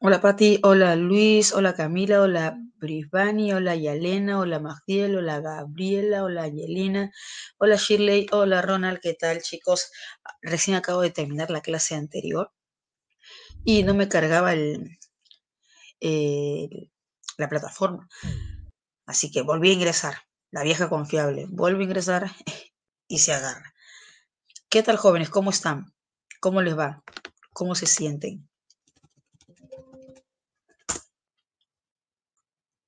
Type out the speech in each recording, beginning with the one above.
Hola Pati, hola Luis, hola Camila, hola Brisbani, hola Yalena, hola Magdiel, hola Gabriela, hola Yelena, hola Shirley, hola Ronald, ¿qué tal chicos? Recién acabo de terminar la clase anterior y no me cargaba el, la plataforma. Así que volví a ingresar, la vieja confiable, vuelvo a ingresar y se agarra. ¿Qué tal jóvenes? ¿Cómo están? ¿Cómo les va? ¿Cómo se sienten?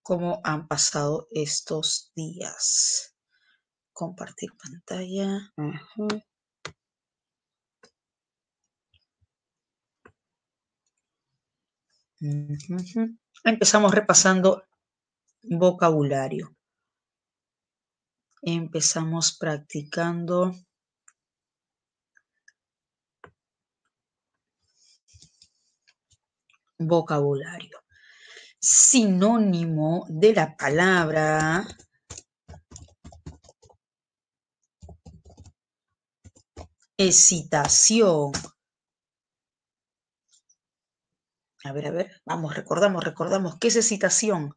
¿Cómo han pasado estos días? Compartir pantalla. Empezamos repasando vocabulario. Empezamos practicando vocabulario. Sinónimo de la palabra excitación. A ver, a ver, vamos, recordamos, recordamos, ¿qué es excitación?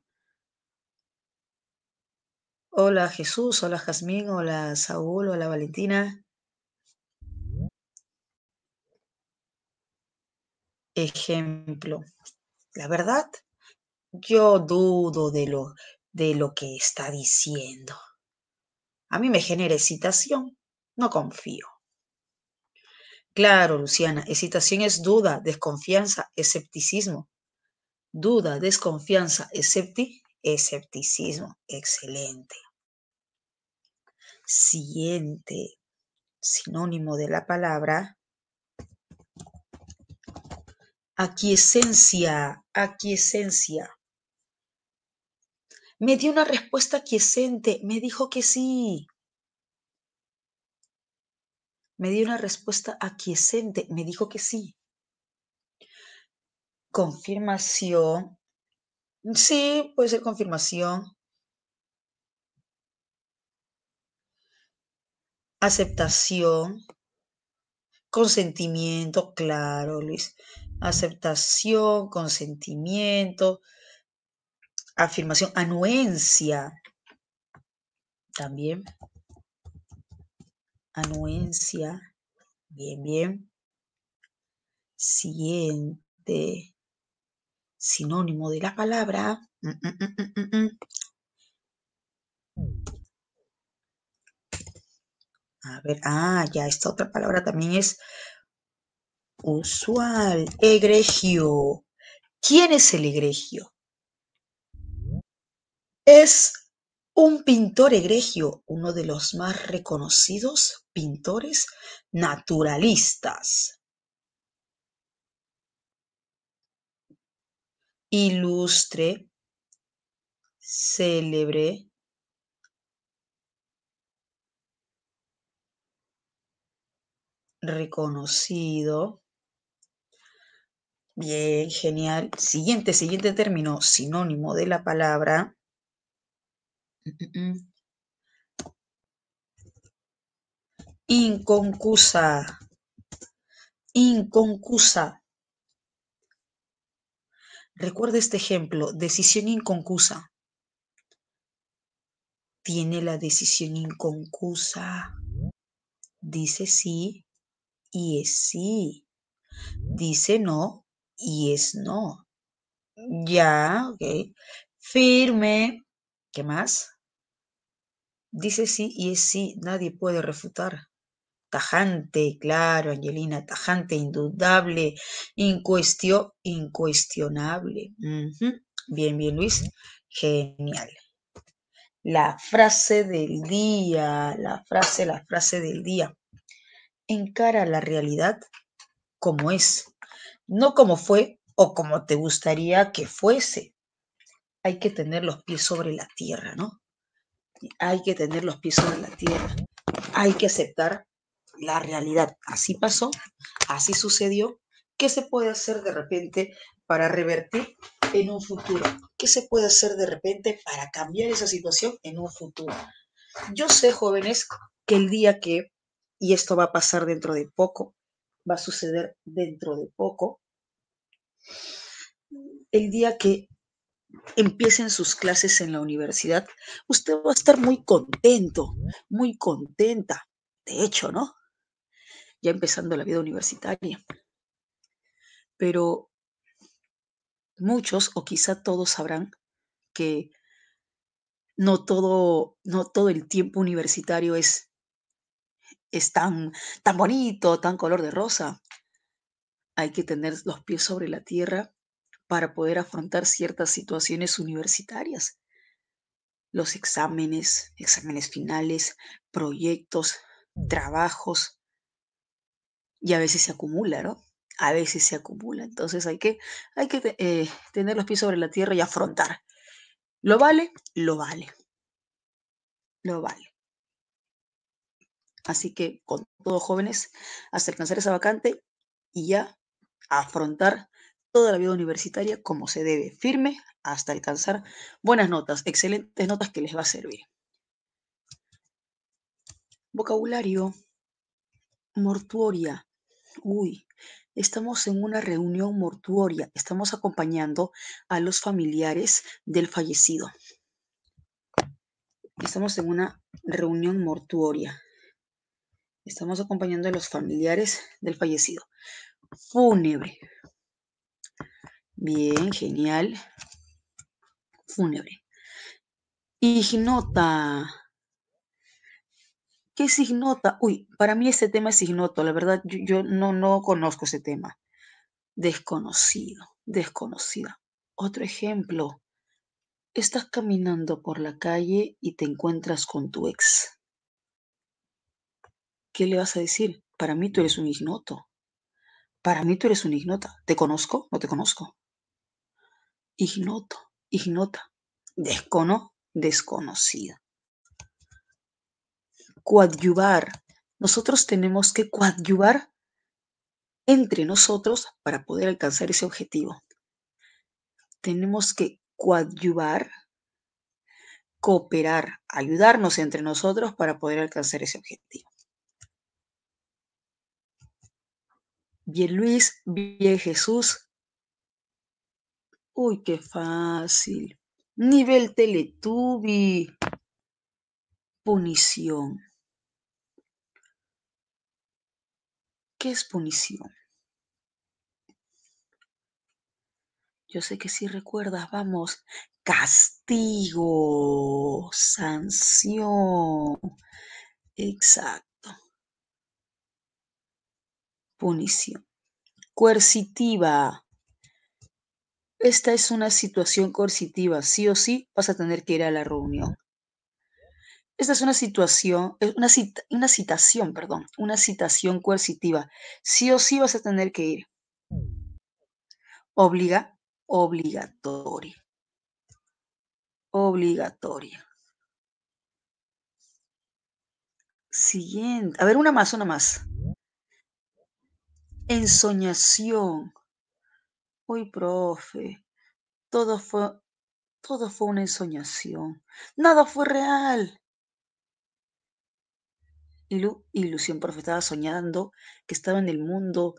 Hola Jesús, hola Jazmín, hola Saúl, hola Valentina. ejemplo. La verdad, yo dudo de lo, de lo que está diciendo. A mí me genera excitación, no confío. Claro, Luciana, excitación es duda, desconfianza, escepticismo. Duda, desconfianza, escepticismo. Excelente. Siguiente sinónimo de la palabra aquiescencia, aquiescencia. Me dio una respuesta aquiescente, me dijo que sí. Me dio una respuesta aquiescente, me dijo que sí. Confirmación. Sí, puede ser confirmación. Aceptación consentimiento, claro, Luis aceptación, consentimiento, afirmación, anuencia también. Anuencia. Bien, bien. Siguiente sinónimo de la palabra. Mm, mm, mm, a ver, ah, ya, esta otra palabra también es Usual, egregio. ¿Quién es el egregio? Es un pintor egregio, uno de los más reconocidos pintores naturalistas. Ilustre, célebre, reconocido, Bien, genial. Siguiente, siguiente término, sinónimo de la palabra. Inconcusa. Inconcusa. Recuerda este ejemplo, decisión inconcusa. Tiene la decisión inconcusa. Dice sí y es sí. Dice no y es no. Ya, ok. Firme. ¿Qué más? Dice sí y es sí, nadie puede refutar. Tajante, claro, Angelina, tajante, indudable, incuestionable. Bien, bien, Luis. Genial. La frase del día, la frase, la frase del día. Encara la realidad como es no como fue o como te gustaría que fuese. Hay que tener los pies sobre la tierra, ¿no? Hay que tener los pies sobre la tierra. Hay que aceptar la realidad. Así pasó, así sucedió. ¿Qué se puede hacer de repente para revertir en un futuro? ¿Qué se puede hacer de repente para cambiar esa situación en un futuro? Yo sé, jóvenes, que el día que, y esto va a pasar dentro de poco, va a suceder dentro de poco, el día que empiecen sus clases en la universidad, usted va a estar muy contento, muy contenta, de hecho, ¿no? Ya empezando la vida universitaria. Pero muchos o quizá todos sabrán que no todo, no todo el tiempo universitario es es tan, tan bonito, tan color de rosa. Hay que tener los pies sobre la tierra para poder afrontar ciertas situaciones universitarias. Los exámenes, exámenes finales, proyectos, trabajos. Y a veces se acumula, ¿no? A veces se acumula. Entonces hay que, hay que eh, tener los pies sobre la tierra y afrontar. ¿Lo vale? Lo vale. Lo vale. Así que con todos jóvenes, hasta alcanzar esa vacante y ya afrontar toda la vida universitaria como se debe, firme hasta alcanzar buenas notas, excelentes notas que les va a servir. Vocabulario, mortuoria. Uy, estamos en una reunión mortuoria, estamos acompañando a los familiares del fallecido. Estamos en una reunión mortuoria. Estamos acompañando a los familiares del fallecido. Fúnebre. Bien, genial. Fúnebre. Ignota. ¿Qué es ignota? Uy, para mí este tema es ignoto. La verdad, yo, yo no, no conozco ese tema. Desconocido, desconocida. Otro ejemplo. Estás caminando por la calle y te encuentras con tu ex ¿qué le vas a decir? Para mí tú eres un ignoto. Para mí tú eres un ignota. ¿Te conozco? No te conozco. Ignoto, ignota. Descono, Desconocida. Coadyuvar. Nosotros tenemos que coadyuvar entre nosotros para poder alcanzar ese objetivo. Tenemos que coadyuvar, cooperar, ayudarnos entre nosotros para poder alcanzar ese objetivo. Bien Luis, bien Jesús. Uy, qué fácil. Nivel Teletubi. Punición. ¿Qué es punición? Yo sé que si recuerdas, vamos, castigo, sanción. Exacto punición. Coercitiva. Esta es una situación coercitiva. Sí o sí vas a tener que ir a la reunión. Esta es una situación, una, cita, una citación, perdón, una citación coercitiva. Sí o sí vas a tener que ir. Obliga, obligatoria. Obligatoria. Siguiente. A ver, una más, una más ensoñación. Uy, profe, todo fue, todo fue una ensoñación. Nada fue real. ilusión, profe, estaba soñando que estaba en el mundo,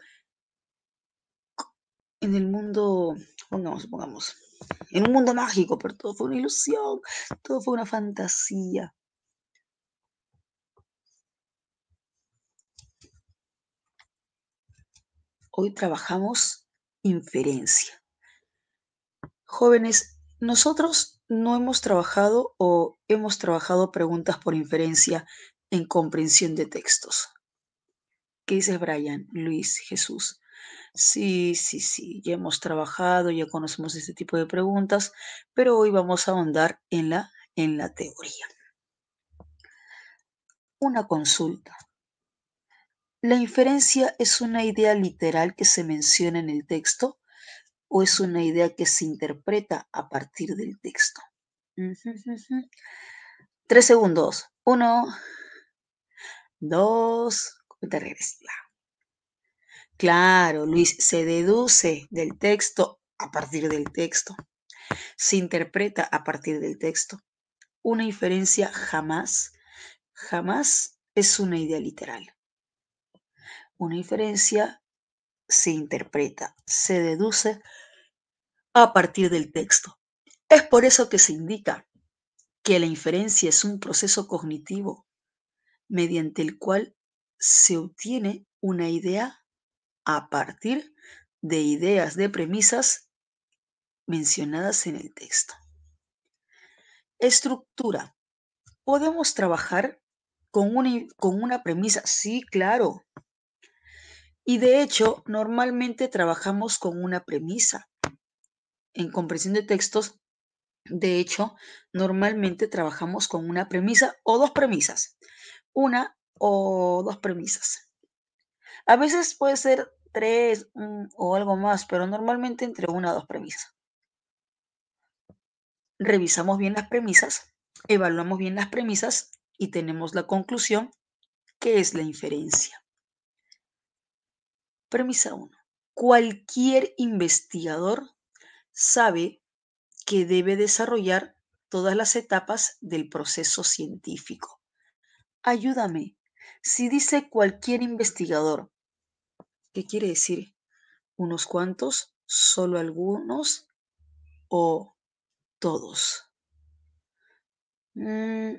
en el mundo, pongamos, pongamos, en un mundo mágico, pero todo fue una ilusión, todo fue una fantasía. Hoy trabajamos inferencia. Jóvenes, nosotros no hemos trabajado o hemos trabajado preguntas por inferencia en comprensión de textos. ¿Qué dices, Brian, Luis, Jesús? Sí, sí, sí, ya hemos trabajado, ya conocemos este tipo de preguntas, pero hoy vamos a ahondar en la, en la teoría. Una consulta. La inferencia es una idea literal que se menciona en el texto o es una idea que se interpreta a partir del texto. Tres segundos. Uno, dos, cuenta regresiva. Claro, Luis, se deduce del texto a partir del texto. Se interpreta a partir del texto. Una inferencia jamás, jamás es una idea literal una inferencia se interpreta, se deduce a partir del texto. Es por eso que se indica que la inferencia es un proceso cognitivo mediante el cual se obtiene una idea a partir de ideas de premisas mencionadas en el texto. Estructura. Podemos trabajar con una, con una premisa, sí, claro, y de hecho, normalmente trabajamos con una premisa. En comprensión de textos, de hecho, normalmente trabajamos con una premisa o dos premisas. Una o dos premisas. A veces puede ser tres o algo más, pero normalmente entre una o dos premisas. Revisamos bien las premisas, evaluamos bien las premisas y tenemos la conclusión que es la inferencia. Premisa 1. Cualquier investigador sabe que debe desarrollar todas las etapas del proceso científico. Ayúdame. Si dice cualquier investigador, ¿qué quiere decir? ¿Unos cuantos? ¿Solo algunos? ¿O todos? Mm,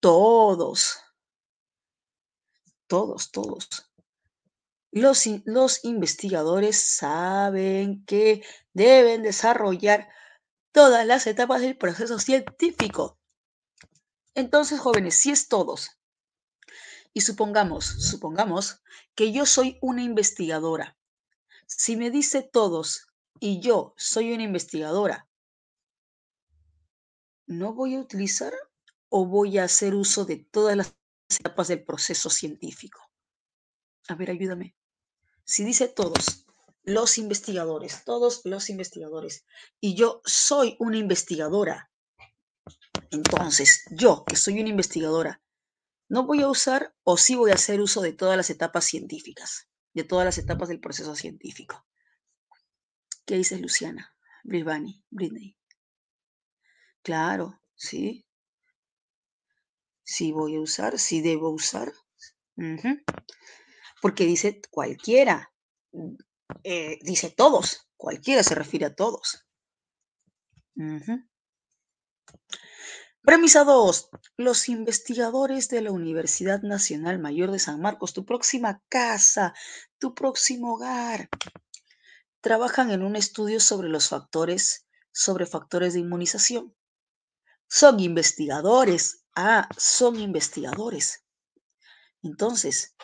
todos. Todos, todos los, investigadores saben que deben desarrollar todas las etapas del proceso científico. Entonces, jóvenes, si es todos, y supongamos, supongamos que yo soy una investigadora. Si me dice todos y yo soy una investigadora, ¿no voy a utilizar o voy a hacer uso de todas las etapas del proceso científico? A ver, ayúdame si dice todos los investigadores, todos los investigadores, y yo soy una investigadora, entonces yo, que soy una investigadora, no voy a usar o sí voy a hacer uso de todas las etapas científicas, de todas las etapas del proceso científico. ¿Qué dices, Luciana? Brivani, Britney. Claro, sí. Sí voy a usar, sí debo usar porque dice cualquiera, eh, dice todos, cualquiera se refiere a todos. Premisa 2. Los investigadores de la Universidad Nacional Mayor de San Marcos, tu próxima casa, tu próximo hogar, trabajan en un estudio sobre los factores, sobre factores de inmunización. Son investigadores. Ah, son investigadores. Entonces,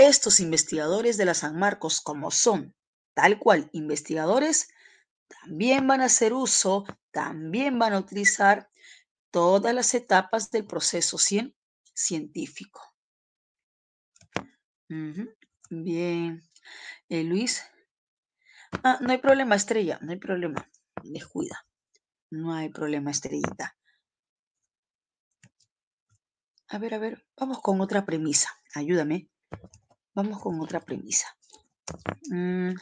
estos investigadores de la San Marcos, como son tal cual investigadores, también van a hacer uso, también van a utilizar todas las etapas del proceso científico. Bien, eh, Luis. Ah, no hay problema, estrella, no hay problema. Descuida. No hay problema, estrellita. A ver, a ver, vamos con otra premisa. Ayúdame. Vamos con otra premisa. Mm.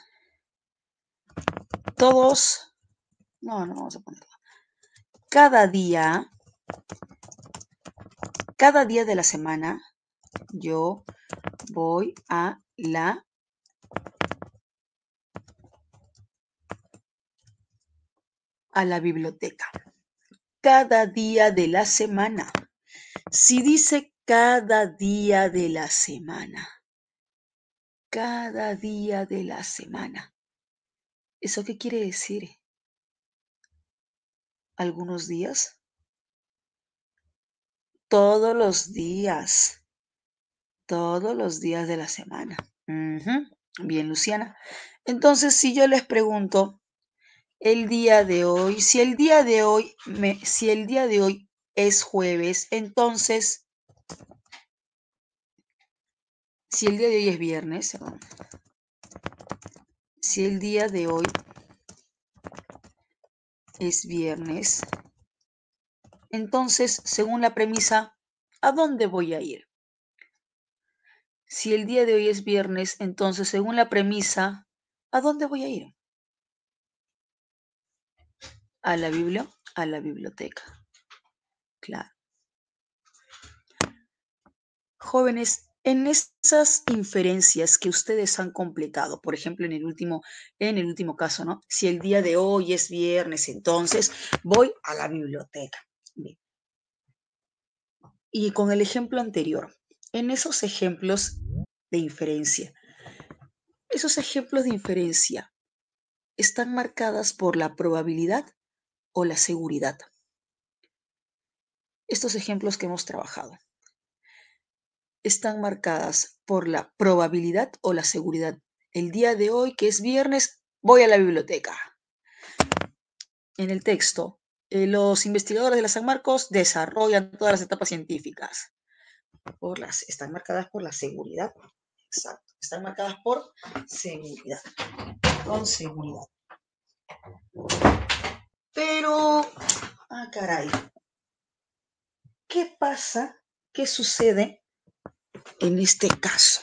todos, no, no vamos a todo. Cada día, cada día de la semana, yo voy a la a la biblioteca. Cada día de la semana. Si dice cada día de la semana, cada día de la semana. ¿Eso qué quiere decir? ¿Algunos días? Todos los días. Todos los días de la semana. Bien, Luciana. Entonces, si yo les pregunto el día de hoy, si el día de hoy, me, si el día de hoy es jueves, entonces si el día de hoy es viernes, si el día de hoy es viernes, entonces, según la premisa, ¿a dónde voy a ir? Si el día de hoy es viernes, entonces, según la premisa, ¿a dónde voy a ir? A la biblia, a la biblioteca. Claro. Jóvenes, en esas inferencias que ustedes han completado, por ejemplo, en el último, en el último caso, ¿no? Si el día de hoy es viernes, entonces voy a la biblioteca. Y con el ejemplo anterior, en esos ejemplos de inferencia, esos ejemplos de inferencia están marcadas por la probabilidad o la seguridad. Estos ejemplos que hemos trabajado están marcadas por la probabilidad o la seguridad. El día de hoy, que es viernes, voy a la biblioteca. En el texto, eh, los investigadores de la San Marcos desarrollan todas las etapas científicas. Por las, están marcadas por la seguridad. Exacto. Están marcadas por seguridad. Con seguridad. Pero, ah, caray. ¿Qué pasa? ¿Qué sucede en este caso.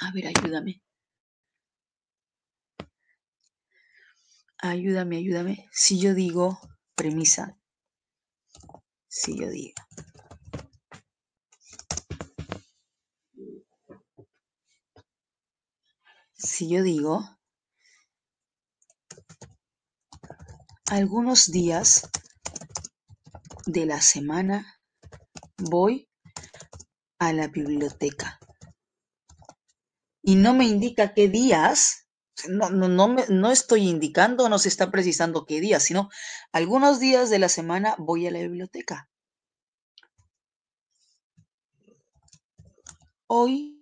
A ver, ayúdame. Ayúdame, ayúdame. Si yo digo premisa, si yo digo. Si yo digo, algunos días de la semana voy a la biblioteca. Y no me indica qué días, no, estoy indicando, no se está precisando qué días, sino algunos días de la semana voy a la biblioteca. Hoy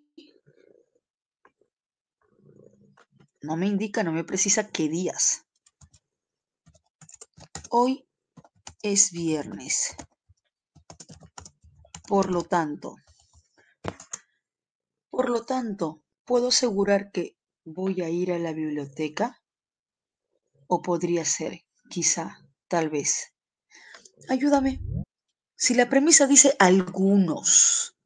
no me indica, no me precisa qué días. Hoy es viernes. Por lo tanto, por lo tanto, ¿puedo asegurar que voy a ir a la biblioteca? O podría ser, quizá, tal vez. Ayúdame. Si la premisa dice algunos,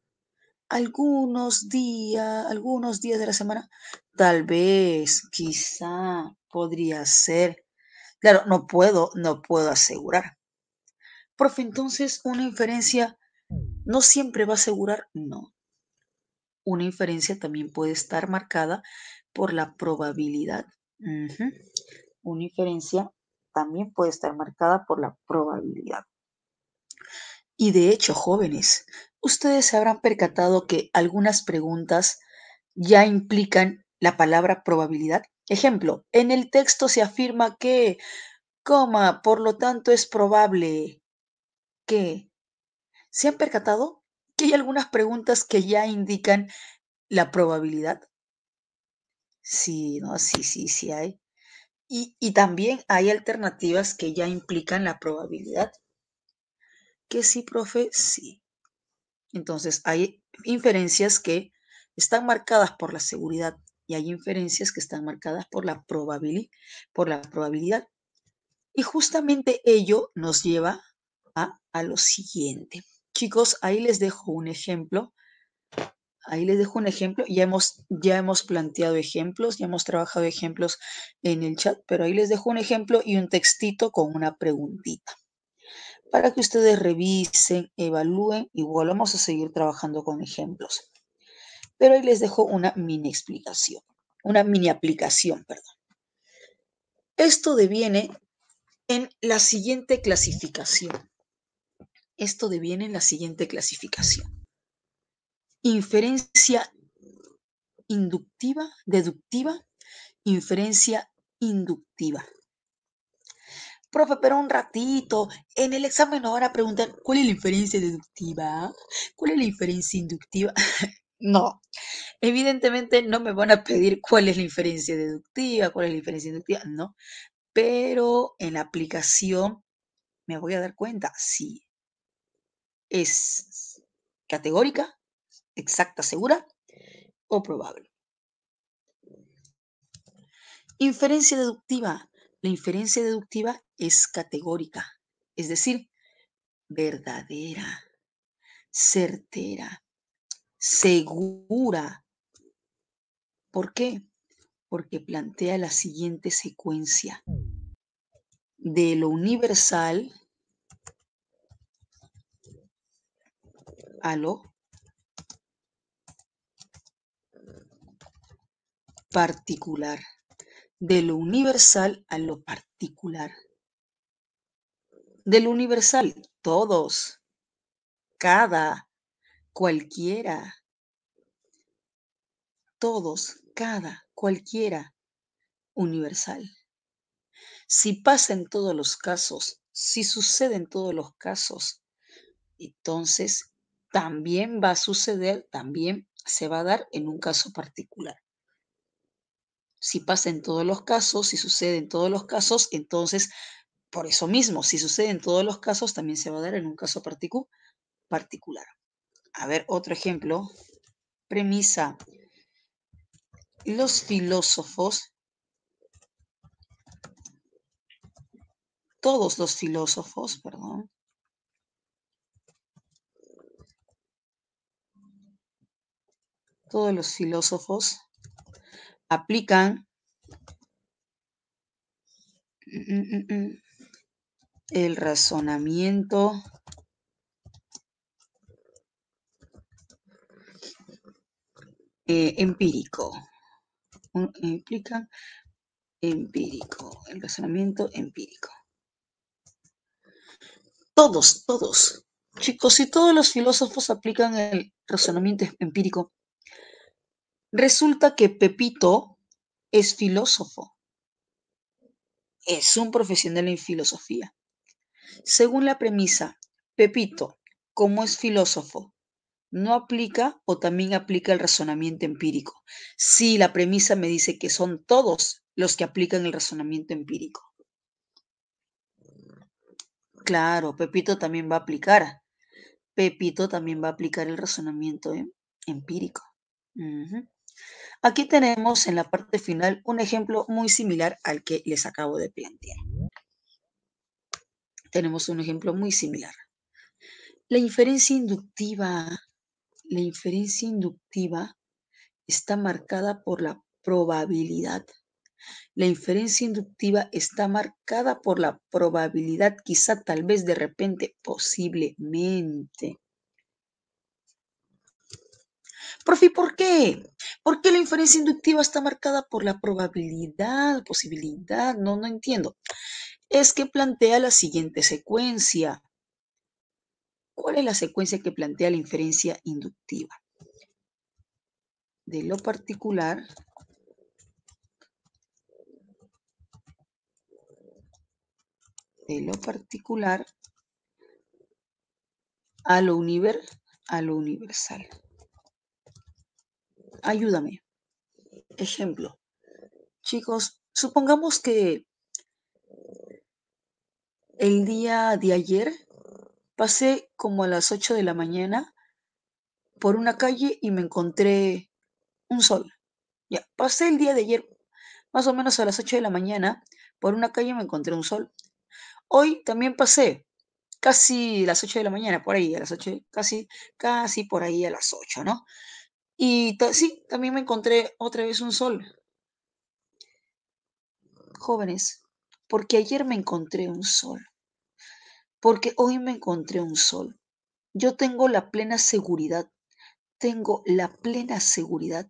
algunos días, algunos días de la semana, tal vez, quizá, podría ser. Claro, no puedo, no puedo asegurar. Profe, entonces una inferencia no siempre va a asegurar, no, una inferencia también puede estar marcada por la probabilidad. Una inferencia también puede estar marcada por la probabilidad. Y de hecho, jóvenes, ustedes se habrán percatado que algunas preguntas ya implican la palabra probabilidad. Ejemplo, en el texto se afirma que, coma, por lo tanto es probable que. ¿Se han percatado? hay algunas preguntas que ya indican la probabilidad. Sí, no, sí, sí, sí hay. Y, también hay alternativas que ya implican la probabilidad. Que sí, profe, sí. Entonces, hay inferencias que están marcadas por la seguridad y hay inferencias que están marcadas por la, por la probabilidad. Y justamente ello nos lleva a lo siguiente. Chicos, ahí les dejo un ejemplo. Ahí les dejo un ejemplo. Ya hemos, ya hemos planteado ejemplos, ya hemos trabajado ejemplos en el chat, pero ahí les dejo un ejemplo y un textito con una preguntita para que ustedes revisen, evalúen, igual vamos a seguir trabajando con ejemplos. Pero ahí les dejo una mini explicación, una mini aplicación, perdón. Esto deviene en la siguiente clasificación esto deviene en la siguiente clasificación. Inferencia inductiva, deductiva, inferencia inductiva. Profe, pero un ratito, en el examen nos van a preguntar cuál es la inferencia deductiva, cuál es la inferencia inductiva. no, evidentemente no me van a pedir cuál es la inferencia deductiva, cuál es la inferencia inductiva, no. Pero en la aplicación me voy a dar cuenta, sí, es categórica, exacta, segura o probable. Inferencia deductiva. La inferencia deductiva es categórica, es decir, verdadera, certera, segura. ¿Por qué? Porque plantea la siguiente secuencia. De lo universal a lo particular, de lo universal a lo particular. De lo universal, todos, cada, cualquiera, todos, cada, cualquiera, universal. Si pasa en todos los casos, si sucede en todos los casos, entonces también va a suceder, también se va a dar en un caso particular. Si pasa en todos los casos, si sucede en todos los casos, entonces, por eso mismo, si sucede en todos los casos, también se va a dar en un caso particular. A ver, otro ejemplo. Premisa. Los filósofos, todos los filósofos, perdón, todos los filósofos aplican el razonamiento eh, empírico. Implican empírico, el razonamiento empírico. Todos, todos, chicos, si todos los filósofos aplican el razonamiento empírico, Resulta que Pepito es filósofo. Es un profesional en filosofía. Según la premisa, Pepito, como es filósofo, no aplica o también aplica el razonamiento empírico. Sí, la premisa me dice que son todos los que aplican el razonamiento empírico. Claro, Pepito también va a aplicar. Pepito también va a aplicar el razonamiento ¿eh? empírico. Aquí tenemos en la parte final un ejemplo muy similar al que les acabo de plantear. Tenemos un ejemplo muy similar. La inferencia inductiva, la inferencia inductiva está marcada por la probabilidad. La inferencia inductiva está marcada por la probabilidad, quizá tal vez de repente, posiblemente. ¿por qué? ¿Por qué la inferencia inductiva está marcada por la probabilidad, posibilidad? No, no entiendo. Es que plantea la siguiente secuencia. ¿Cuál es la secuencia que plantea la inferencia inductiva? De lo particular de lo particular a lo, a lo universal ayúdame. Ejemplo. Chicos, supongamos que el día de ayer pasé como a las 8 de la mañana por una calle y me encontré un sol. Ya, pasé el día de ayer más o menos a las 8 de la mañana por una calle y me encontré un sol. Hoy también pasé casi a las 8 de la mañana, por ahí, a las 8, casi, casi por ahí a las 8, ¿no? Y sí, también me encontré otra vez un sol. Jóvenes, porque ayer me encontré un sol. Porque hoy me encontré un sol. Yo tengo la plena seguridad, tengo la plena seguridad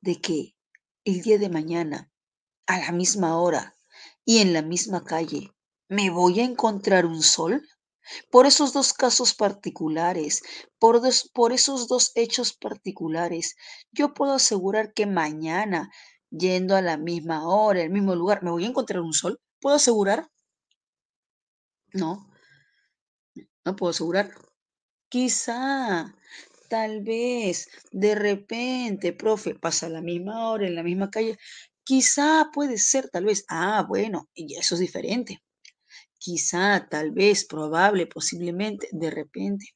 de que el día de mañana, a la misma hora y en la misma calle, me voy a encontrar un sol por esos dos casos particulares, por, por esos dos hechos particulares, yo puedo asegurar que mañana, yendo a la misma hora, el mismo lugar, me voy a encontrar un sol. ¿Puedo asegurar? No, no puedo asegurar. Quizá, tal vez, de repente, profe, pasa a la misma hora, en la misma calle. Quizá puede ser, tal vez. Ah, bueno, y eso es diferente quizá, tal vez, probable, posiblemente, de repente.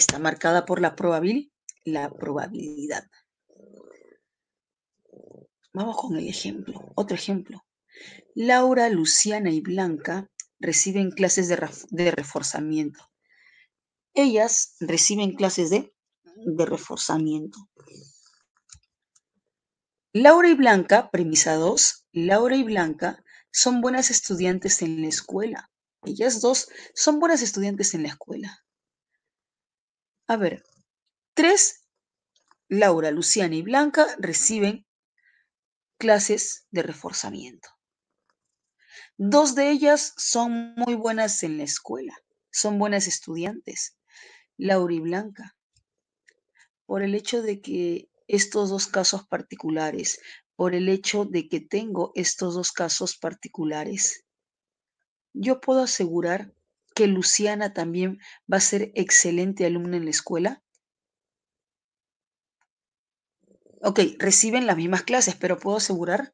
Está marcada por la probabilidad. La probabilidad. Vamos con el ejemplo, otro ejemplo. Laura, Luciana y Blanca reciben clases de, reforzamiento. Ellas reciben clases de, de reforzamiento. Laura y Blanca, premisa 2, Laura y Blanca son buenas estudiantes en la escuela. Ellas dos son buenas estudiantes en la escuela. A ver, tres, Laura, Luciana y Blanca reciben clases de reforzamiento. Dos de ellas son muy buenas en la escuela, son buenas estudiantes, Laura y Blanca. Por el hecho de que estos dos casos particulares por el hecho de que tengo estos dos casos particulares. Yo puedo asegurar que Luciana también va a ser excelente alumna en la escuela. Ok, reciben las mismas clases, pero ¿puedo asegurar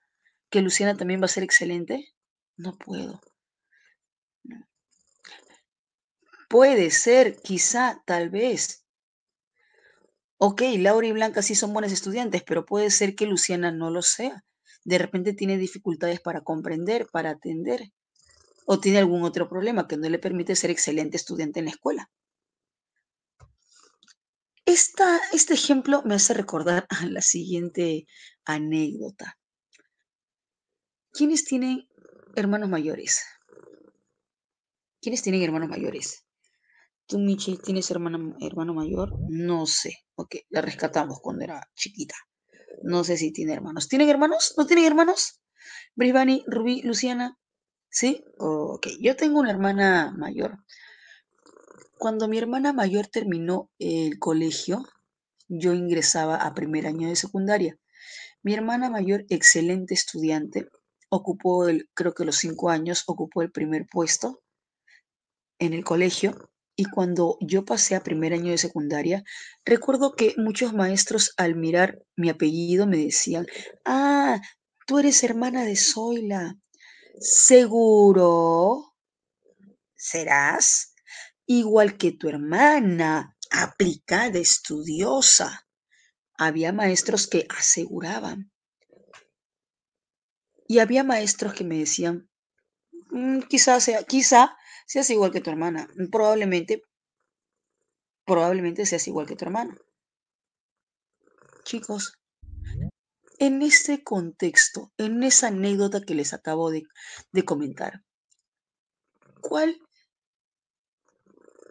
que Luciana también va a ser excelente? No puedo. Puede ser, quizá, tal vez, Ok, Laura y Blanca sí son buenas estudiantes, pero puede ser que Luciana no lo sea. De repente tiene dificultades para comprender, para atender, o tiene algún otro problema que no le permite ser excelente estudiante en la escuela. este ejemplo me hace recordar a la siguiente anécdota. ¿Quiénes tienen hermanos mayores? ¿Quiénes tienen hermanos mayores? ¿Tú, Michelle, tienes hermana, hermano mayor? No sé. Ok, la rescatamos cuando era chiquita. No sé si tiene hermanos. ¿Tienen hermanos? ¿No tienen hermanos? Brivani, Rubí, Luciana. ¿Sí? ok, yo tengo una hermana mayor. Cuando mi hermana mayor terminó el colegio, yo ingresaba a primer año de secundaria. Mi hermana mayor, excelente estudiante, ocupó, el, creo que los cinco años, ocupó el primer puesto en el colegio y cuando yo pasé a primer año de secundaria, recuerdo que muchos maestros al mirar mi apellido me decían, ah, tú eres hermana de Zoila. Seguro serás igual que tu hermana, aplicada, estudiosa. Había maestros que aseguraban. Y había maestros que me decían, mm, quizás sea, quizá seas igual que tu hermana. Probablemente, probablemente seas igual que tu hermana. Chicos, en ese contexto, en esa anécdota que les acabo de, de comentar, ¿cuál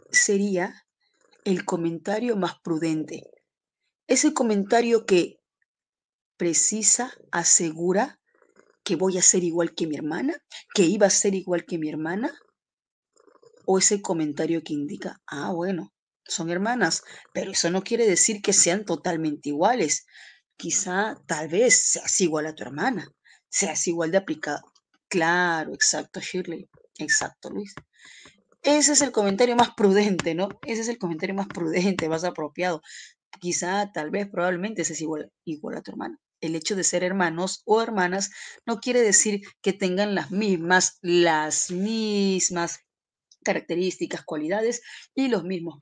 sería el comentario más prudente? Ese comentario que precisa, asegura que voy a ser igual que mi hermana, que iba a ser igual que mi hermana, ese comentario que indica, ah, bueno, son hermanas, pero eso no quiere decir que sean totalmente iguales. Quizá, tal vez, seas igual a tu hermana, seas igual de aplicado. Claro, exacto, Shirley, exacto, Luis. Ese es el comentario más prudente, ¿no? Ese es el comentario más prudente, más apropiado. Quizá, tal vez, probablemente seas igual, igual a tu hermana. El hecho de ser hermanos o hermanas no quiere decir que tengan las mismas, las mismas características, cualidades y los mismos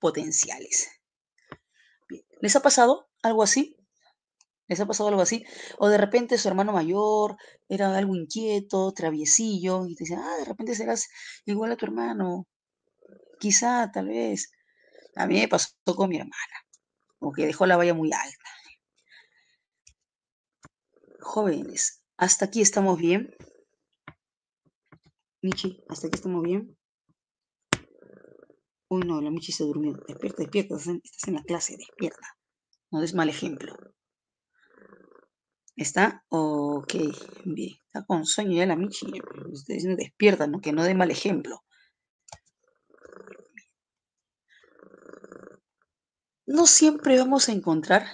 potenciales. ¿Les ha pasado algo así? ¿Les ha pasado algo así? O de repente su hermano mayor era algo inquieto, traviesillo, y te dice ah, de repente serás igual a tu hermano. Quizá, tal vez. A mí me pasó con mi hermana, aunque dejó la valla muy alta. Jóvenes, hasta aquí estamos bien. Michi, hasta aquí estamos bien. Uy, no, la Michi se durmió. Despierta, despierta. Estás en, la clase, despierta. No des mal ejemplo. ¿Está? Ok, bien. Está con sueño ya la Michi. despierta, ¿no? Que no dé mal ejemplo. No siempre vamos a encontrar.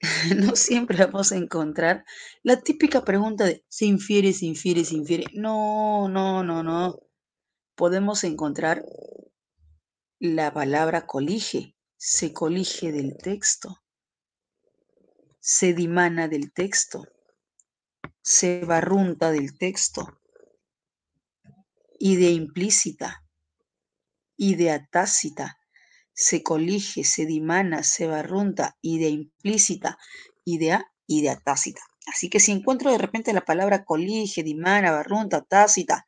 no siempre vamos a encontrar la típica pregunta de se infiere, se infiere, se infiere. No, no, no, no podemos encontrar la palabra colige, se colige del texto, se dimana del texto, se barrunta del texto, idea implícita, idea tácita, se colige, se dimana, se barrunta, idea implícita, idea, idea tácita. Así que si encuentro de repente la palabra colige, dimana, barrunta, tácita,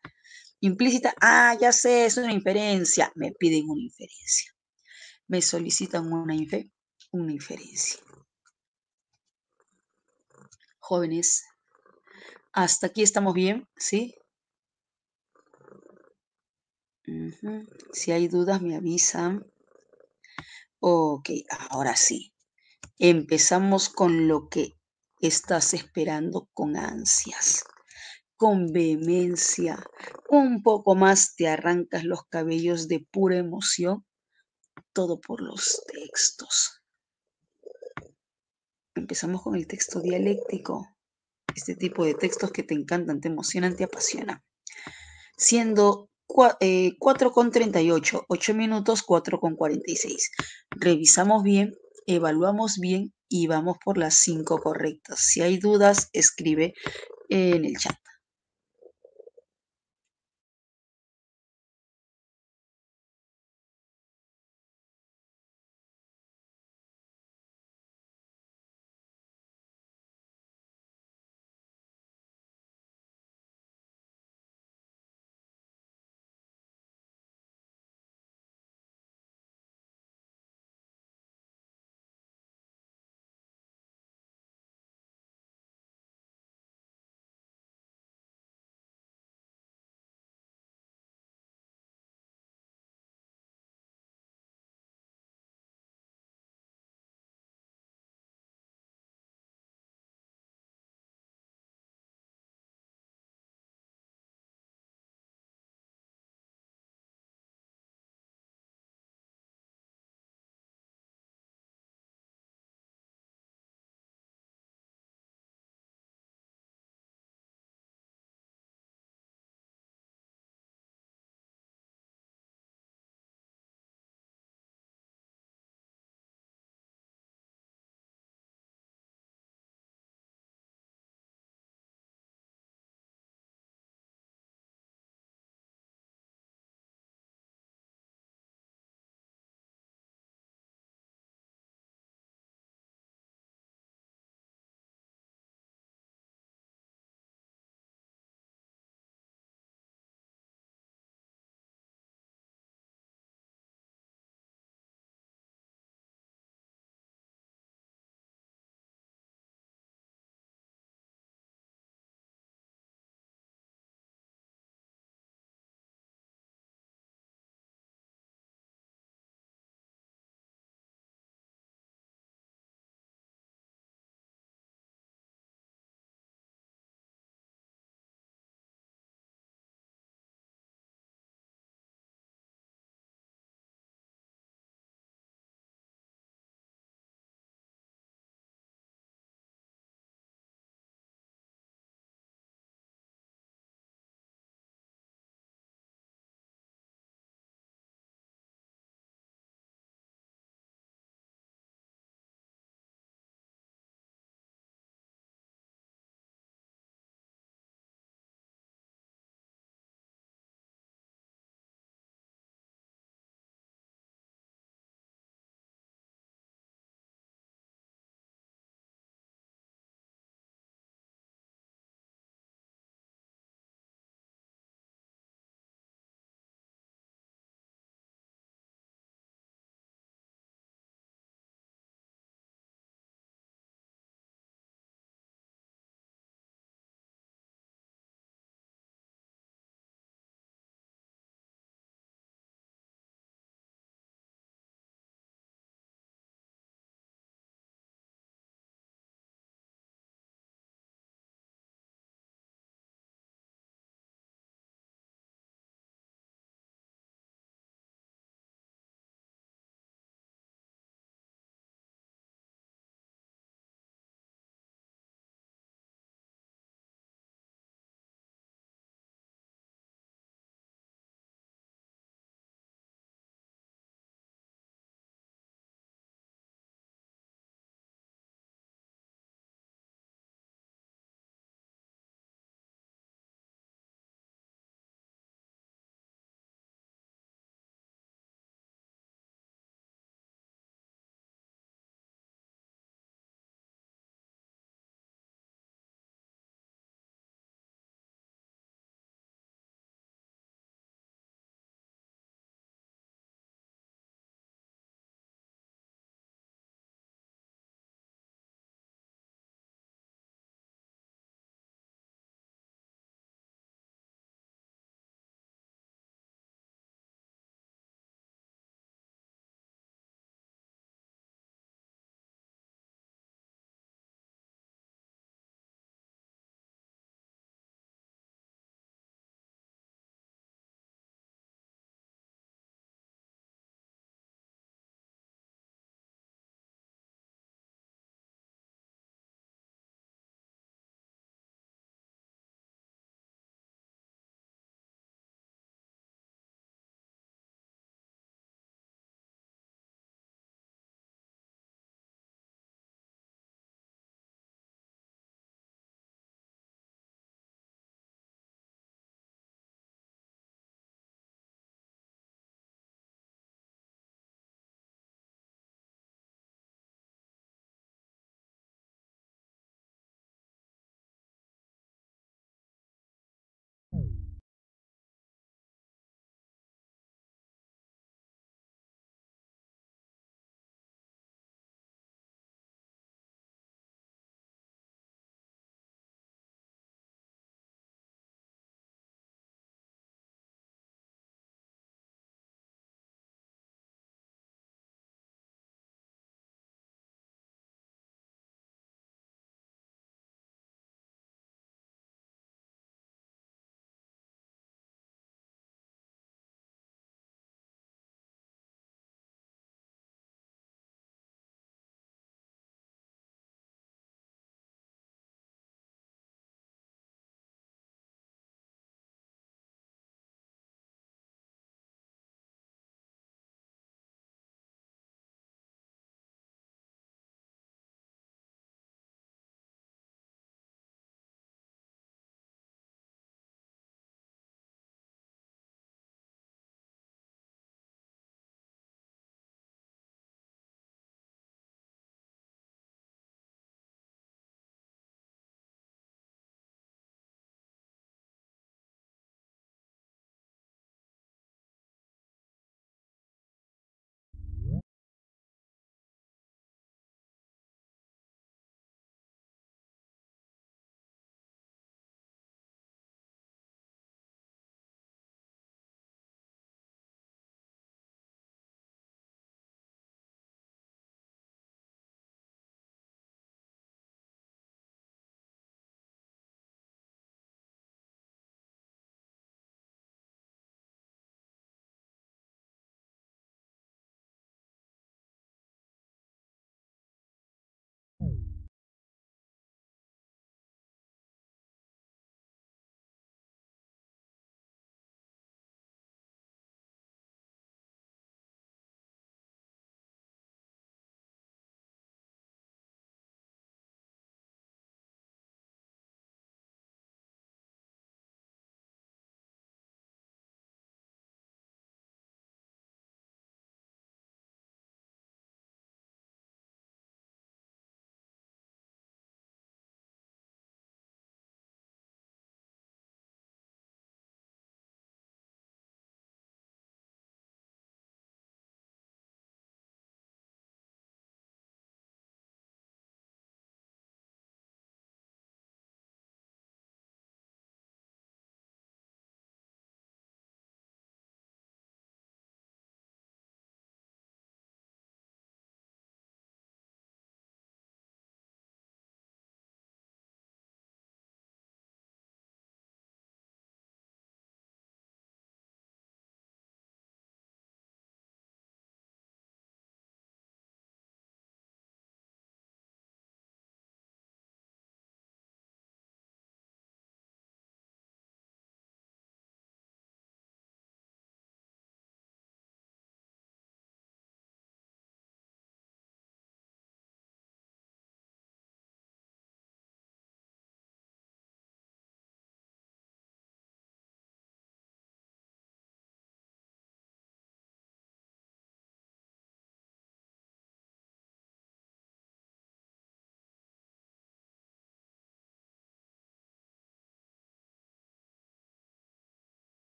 Implícita, ah, ya sé, es una inferencia. Me piden una inferencia. Me solicitan una, una inferencia. Jóvenes, hasta aquí estamos bien, ¿sí? Si hay dudas, me avisan. Ok, ahora sí. Empezamos con lo que estás esperando con ansias con vehemencia, un poco más te arrancas los cabellos de pura emoción, todo por los textos. Empezamos con el texto dialéctico, este tipo de textos que te encantan, te emocionan, te apasionan. Siendo eh, con 4 38, 8 minutos, con 4 46. Revisamos bien, evaluamos bien y vamos por las 5 correctas. Si hay dudas, escribe en el chat.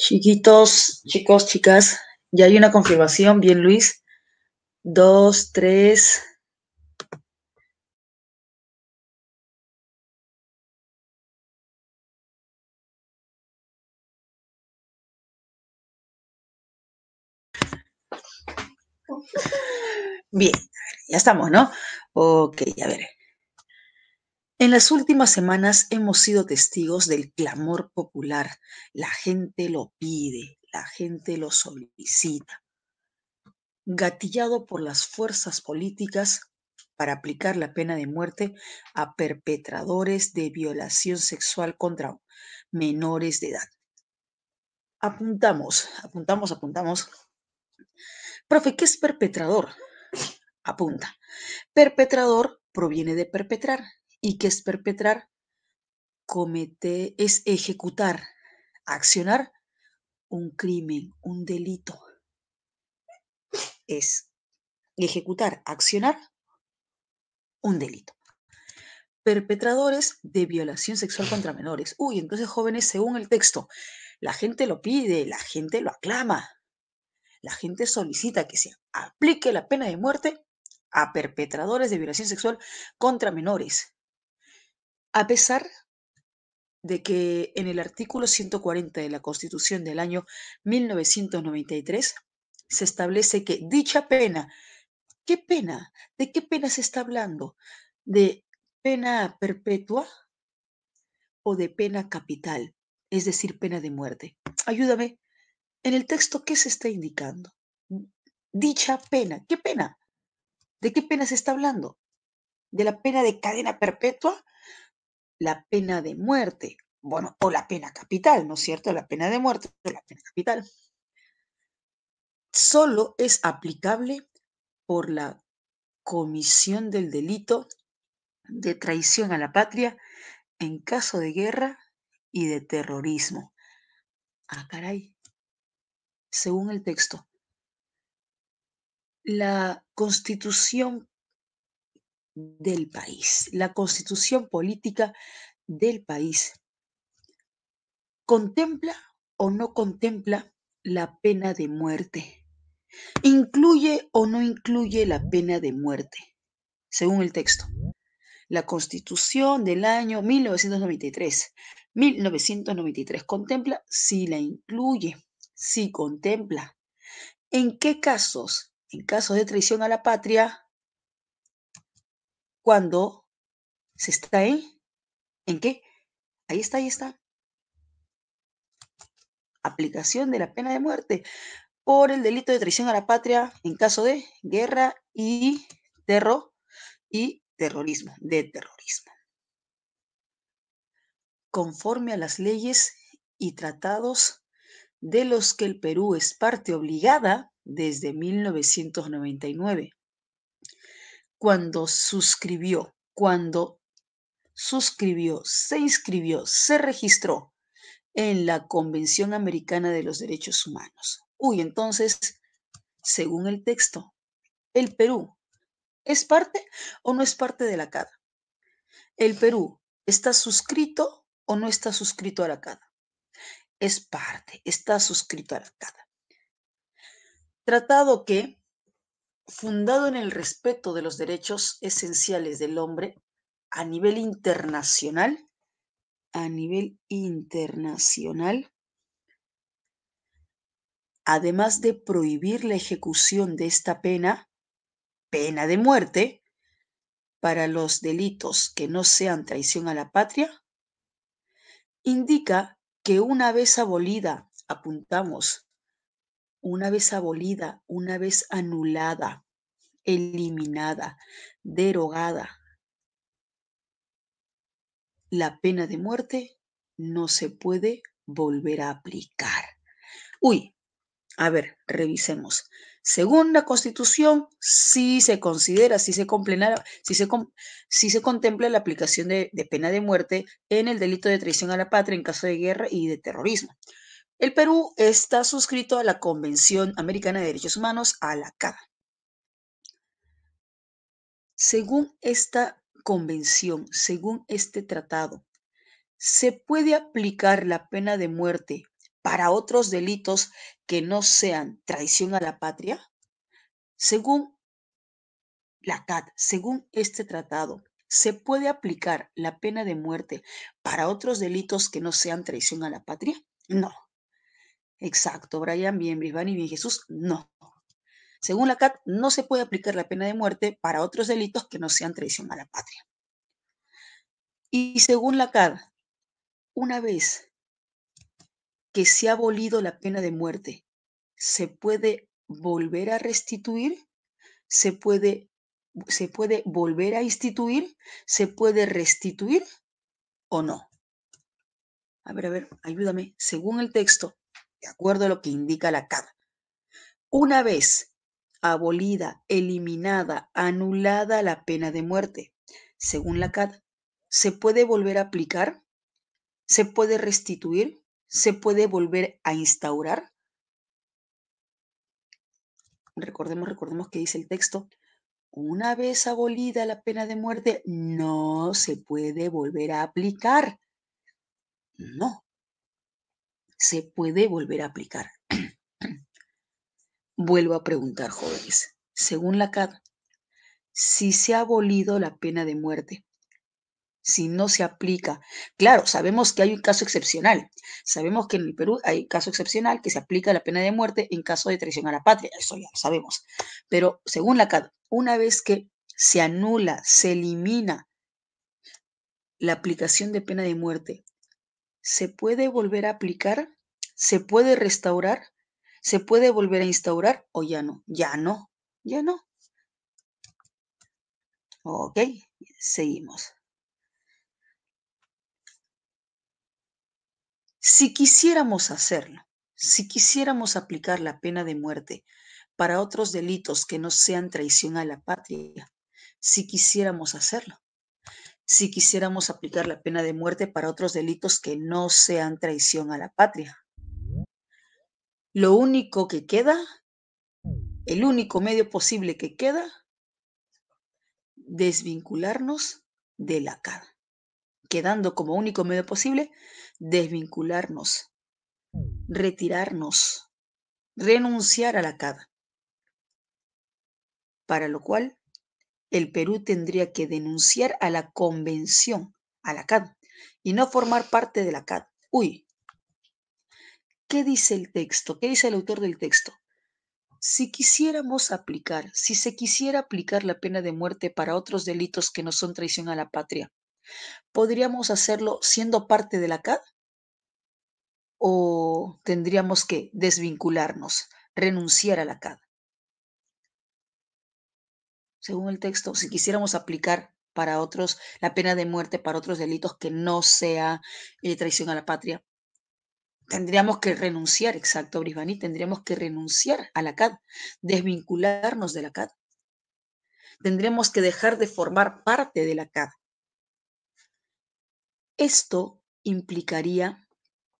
Chiquitos, chicos, chicas, ya hay una confirmación. Bien, Luis. Dos, tres. Bien, ya estamos, ¿no? Ok, a ver. En las últimas semanas hemos sido testigos del clamor popular. La gente lo pide, la gente lo solicita. Gatillado por las fuerzas políticas para aplicar la pena de muerte a perpetradores de violación sexual contra menores de edad. Apuntamos, apuntamos, apuntamos. Profe, ¿qué es perpetrador? Apunta. Perpetrador proviene de perpetrar, y que es perpetrar, cometer, es ejecutar, accionar un crimen, un delito. Es ejecutar, accionar un delito. Perpetradores de violación sexual contra menores. Uy, entonces jóvenes, según el texto, la gente lo pide, la gente lo aclama, la gente solicita que se aplique la pena de muerte a perpetradores de violación sexual contra menores. A pesar de que en el artículo 140 de la Constitución del año 1993 se establece que dicha pena, ¿qué pena? ¿De qué pena se está hablando? ¿De pena perpetua o de pena capital? Es decir, pena de muerte. Ayúdame, en el texto, ¿qué se está indicando? Dicha pena, ¿qué pena? ¿De qué pena se está hablando? ¿De la pena de cadena perpetua la pena de muerte, bueno, o la pena capital, ¿no es cierto? La pena de muerte o la pena capital, solo es aplicable por la comisión del delito de traición a la patria en caso de guerra y de terrorismo. Ah, caray. Según el texto, la constitución del país, la constitución política del país. ¿Contempla o no contempla la pena de muerte? ¿Incluye o no incluye la pena de muerte? Según el texto, la constitución del año 1993, 1993 contempla si la incluye, si contempla. ¿En qué casos? En casos de traición a la patria, cuando se está en, ¿en qué? Ahí está, ahí está. Aplicación de la pena de muerte por el delito de traición a la patria en caso de guerra y terror y terrorismo, de terrorismo. Conforme a las leyes y tratados de los que el Perú es parte obligada desde 1999 cuando suscribió, cuando suscribió, se inscribió, se registró en la Convención Americana de los Derechos Humanos. Uy, entonces, según el texto, el Perú ¿Es parte o no es parte de la CADA? ¿El Perú está suscrito o no está suscrito a la CADA? Es parte, está suscrito a la CADA. Tratado que fundado en el respeto de los derechos esenciales del hombre a nivel internacional, a nivel internacional, además de prohibir la ejecución de esta pena, pena de muerte, para los delitos que no sean traición a la patria, indica que una vez abolida, apuntamos, una vez abolida, una vez anulada, eliminada, derogada, la pena de muerte no se puede volver a aplicar. Uy, a ver, revisemos. Según la Constitución, sí se considera, sí se, se, contempla la aplicación de pena de muerte en el delito de traición a la patria en caso de guerra y de terrorismo. El Perú está suscrito a la Convención Americana de Derechos Humanos, a la CAD. Según esta convención, según este tratado, se puede aplicar la pena de muerte para otros delitos que no sean traición a la patria? Según la CAD, según este tratado, ¿se puede aplicar la pena de muerte para otros delitos que no sean traición a la patria? No. Exacto, Brian, bien, Brisbane y bien Jesús, no. Según la CAT, no se puede aplicar la pena de muerte para otros delitos que no sean traición a la patria. Y según la CAD, una vez que se ha abolido la pena de muerte, ¿se puede volver a restituir? ¿Se puede, ¿Se puede volver a instituir? ¿Se puede restituir o no? A ver, a ver, ayúdame. Según el texto, de acuerdo a lo que indica la CAD. Una vez abolida, eliminada, anulada la pena de muerte, según la CAD, se puede volver a aplicar, se puede restituir, se puede volver a instaurar. Recordemos, recordemos que dice el texto, una vez abolida la pena de muerte, no se puede volver a aplicar. No, se puede volver a aplicar. Vuelvo a preguntar, jóvenes. Según la CAD, si se ha abolido la pena de muerte, si no se aplica. Claro, sabemos que hay un caso excepcional. Sabemos que en el Perú hay un caso excepcional que se aplica la pena de muerte en caso de traición a la patria. Eso ya lo sabemos. Pero según la CAD, una vez que se anula, se elimina la aplicación de pena de muerte se puede volver a aplicar, se puede restaurar, se puede volver a instaurar o ya no, ya no, ya no. Ok, seguimos. Si quisiéramos hacerlo, si quisiéramos aplicar la pena de muerte para otros delitos que no sean traición a la patria, si quisiéramos hacerlo, si quisiéramos aplicar la pena de muerte para otros delitos que no sean traición a la patria. Lo único que queda, el único medio posible que queda, desvincularnos de la CAD, quedando como único medio posible desvincularnos, retirarnos, renunciar a la CAD, para lo cual el Perú tendría que denunciar a la convención, a la CAD, y no formar parte de la CAD. Uy, ¿qué dice el texto? ¿Qué dice el autor del texto? Si quisiéramos aplicar, si se quisiera aplicar la pena de muerte para otros delitos que no son traición a la patria, ¿podríamos hacerlo siendo parte de la CAD? ¿O tendríamos que desvincularnos, renunciar a la CAD? según el texto, si quisiéramos aplicar para otros la pena de muerte, para otros delitos que no sea eh, traición a la patria, tendríamos que renunciar, exacto, Brisbane, tendríamos que renunciar a la CAD, desvincularnos de la CAD. tendríamos que dejar de formar parte de la CAD. Esto implicaría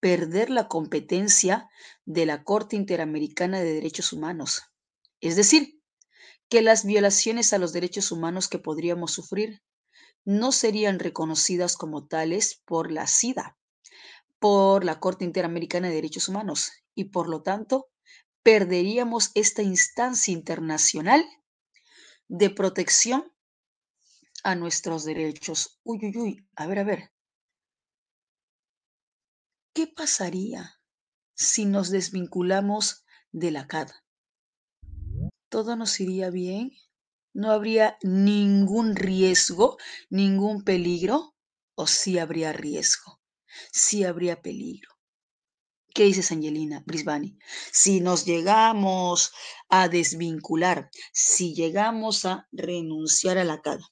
perder la competencia de la Corte Interamericana de Derechos Humanos. Es decir, que las violaciones a los derechos humanos que podríamos sufrir no serían reconocidas como tales por la SIDA, por la Corte Interamericana de Derechos Humanos, y por lo tanto perderíamos esta instancia internacional de protección a nuestros derechos. Uy, uy, uy, a ver, a ver. ¿Qué pasaría si nos desvinculamos de la CAD? todo nos iría bien, no habría ningún riesgo, ningún peligro, o sí habría riesgo, sí habría peligro. ¿Qué dices, Angelina Brisbane? Si nos llegamos a desvincular, si llegamos a renunciar a la cara,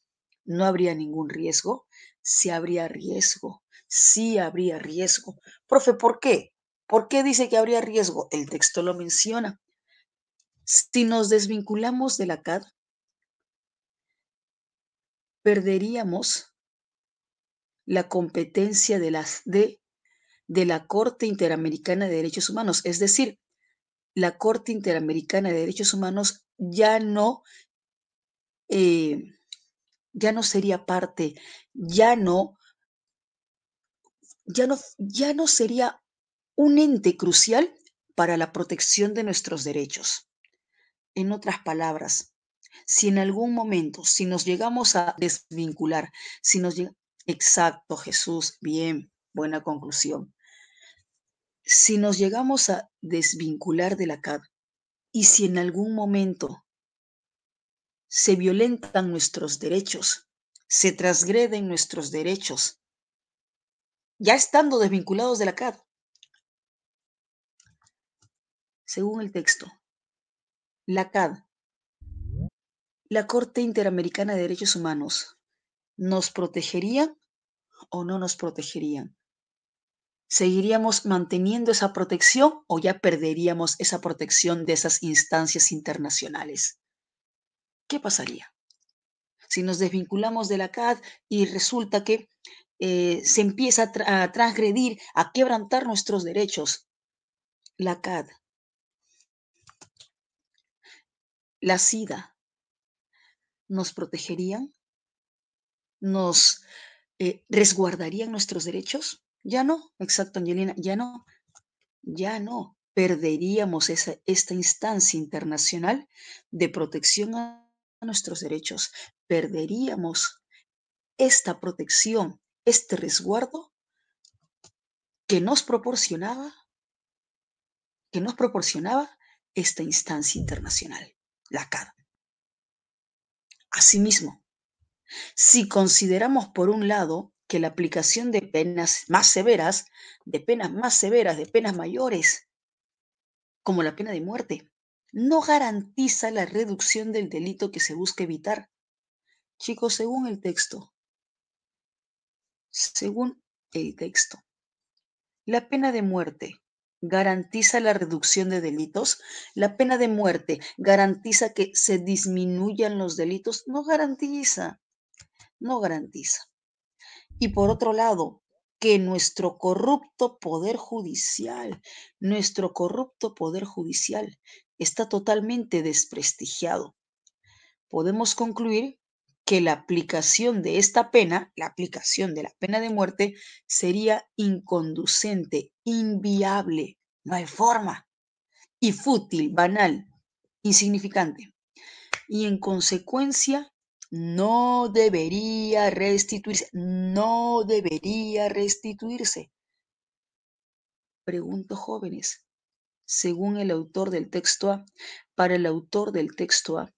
no habría ningún riesgo, sí habría riesgo, sí habría riesgo. Profe, ¿por qué? ¿Por qué dice que habría riesgo? El texto lo menciona. Si nos desvinculamos de la CAD, perderíamos la competencia de, la Corte Interamericana de Derechos Humanos. Es decir, la Corte Interamericana de Derechos Humanos ya no, eh, ya no sería parte, ya no, ya no sería un ente crucial para la protección de nuestros derechos. En otras palabras, si en algún momento, si nos llegamos a desvincular, si nos llegamos, Exacto, Jesús, bien, buena conclusión. Si nos llegamos a desvincular de la CAD y si en algún momento se violentan nuestros derechos, se transgreden nuestros derechos, ya estando desvinculados de la CAD, según el texto, la CAD, la Corte Interamericana de Derechos Humanos, ¿nos protegería o no nos protegerían? ¿Seguiríamos manteniendo esa protección o ya perderíamos esa protección de esas instancias internacionales? ¿Qué pasaría? Si nos desvinculamos de la CAD y resulta que eh, se empieza a transgredir, a quebrantar nuestros derechos, la CAD la SIDA, ¿nos protegerían? ¿Nos eh, resguardarían nuestros derechos? Ya no, exacto, Angelina, ya no, ya no. Perderíamos esta instancia internacional de protección a nuestros derechos. Perderíamos esta protección, este resguardo que nos proporcionaba, que nos proporcionaba esta instancia internacional la Asimismo, si consideramos por un lado que la aplicación de penas más severas, de penas más severas, de penas mayores, como la pena de muerte, no garantiza la reducción del delito que se busca evitar. Chicos, según el texto, según el texto, la pena de muerte garantiza la reducción de delitos, la pena de muerte garantiza que se disminuyan los delitos, no garantiza, no garantiza. Y por otro lado, que nuestro corrupto poder judicial, nuestro corrupto poder judicial está totalmente desprestigiado. Podemos concluir que la aplicación de esta pena, la aplicación de la pena de muerte, sería inconducente, inviable, no hay forma, y fútil, banal, insignificante. Y en consecuencia, no debería restituirse, no debería restituirse. Pregunto jóvenes, según el autor del texto A, para el autor del texto A,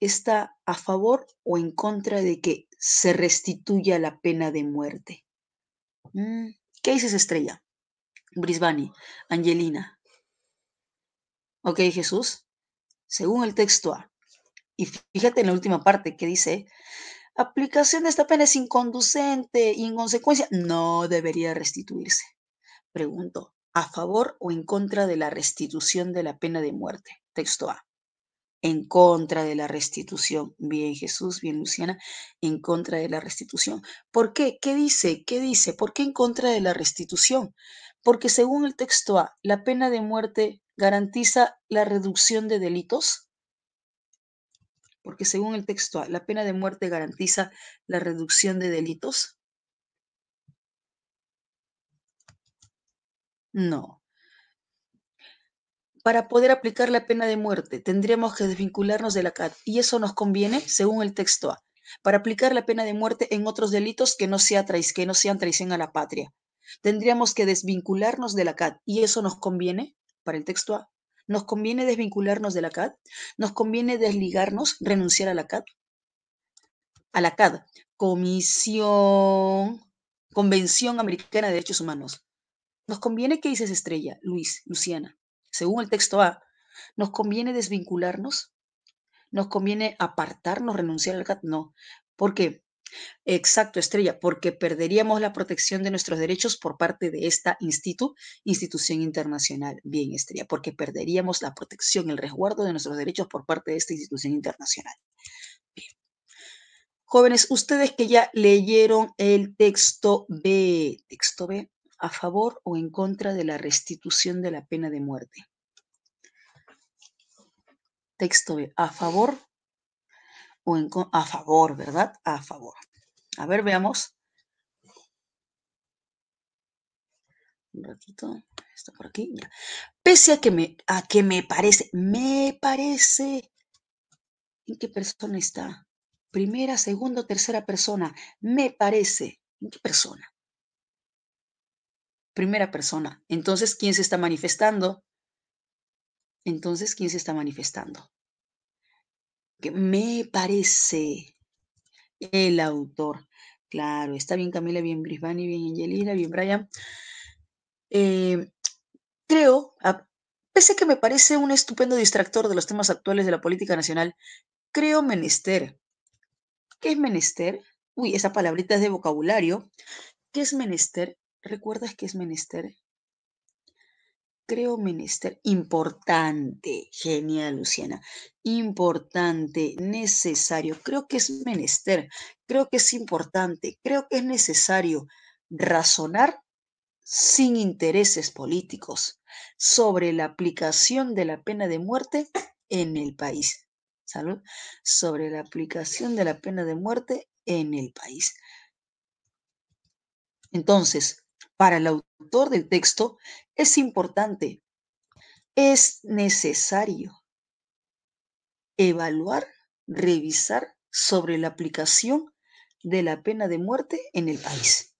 está a favor o en contra de que se restituya la pena de muerte. Mm, ¿Qué dices, Estrella? Brisbane, Angelina. Ok, Jesús. Según el texto A, y fíjate en la última parte que dice, aplicación de esta pena es inconducente y en consecuencia no debería restituirse. Pregunto, ¿a favor o en contra de la restitución de la pena de muerte? Texto A en contra de la restitución. Bien Jesús, bien Luciana, en contra de la restitución. ¿Por qué? ¿Qué dice? ¿Qué dice? ¿Por qué en contra de la restitución? Porque según el texto A, la pena de muerte garantiza la reducción de delitos. Porque según el texto A, la pena de muerte garantiza la reducción de delitos. No, para poder aplicar la pena de muerte, tendríamos que desvincularnos de la CAD. y eso nos conviene según el texto A, para aplicar la pena de muerte en otros delitos que no, no sean traición a la patria. Tendríamos que desvincularnos de la CAD. y eso nos conviene para el texto A. ¿Nos conviene desvincularnos de la CAD? ¿Nos conviene desligarnos, renunciar a la CAD? A la CAD, Comisión, Convención Americana de Derechos Humanos. ¿Nos conviene qué dices, Estrella, Luis, Luciana? según el texto A, ¿nos conviene desvincularnos? ¿Nos conviene apartarnos, renunciar al CAT? No. ¿Por qué? Exacto, Estrella, porque perderíamos la protección de nuestros derechos por parte de esta institución internacional. Bien, Estrella, porque perderíamos la protección, el resguardo de nuestros derechos por parte de esta institución internacional. Bien. Jóvenes, ustedes que ya leyeron el texto B, texto B, a favor o en contra de la restitución de la pena de muerte. Texto B, a favor o en, a favor, ¿verdad? A favor. A ver, veamos. Un ratito, está por aquí. Pese a que, me, a que me parece, me parece. ¿En qué persona está? Primera, segunda tercera persona. Me parece. ¿En qué persona? primera persona. Entonces, ¿quién se está manifestando? Entonces, ¿quién se está manifestando? Que me parece el autor. Claro, está bien Camila, bien Brisbane, bien Angelina, bien Brian. Eh, creo, pese a que me parece un estupendo distractor de los temas actuales de la política nacional, creo menester. ¿Qué es menester? Uy, esa palabrita es de vocabulario. ¿Qué es menester? ¿Recuerdas que es menester? Creo menester importante, genial Luciana, importante, necesario, creo que es menester, creo que es importante, creo que es necesario razonar sin intereses políticos sobre la aplicación de la pena de muerte en el país. Salud. Sobre la aplicación de la pena de muerte en el país. Entonces, para el autor del texto es importante, es necesario evaluar, revisar sobre la aplicación de la pena de muerte en el país.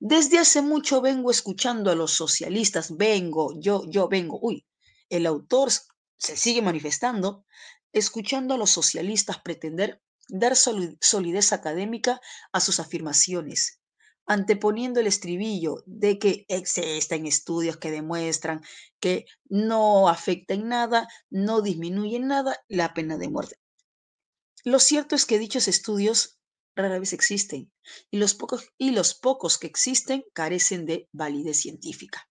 Desde hace mucho vengo escuchando a los socialistas, vengo, yo, yo vengo, uy, el autor se sigue manifestando, escuchando a los socialistas pretender dar solidez académica a sus afirmaciones, anteponiendo el estribillo de que existen estudios que demuestran que no afecta en nada, no disminuye en nada la pena de muerte. Lo cierto es que dichos estudios rara vez existen y los pocos, y los pocos que existen carecen de validez científica.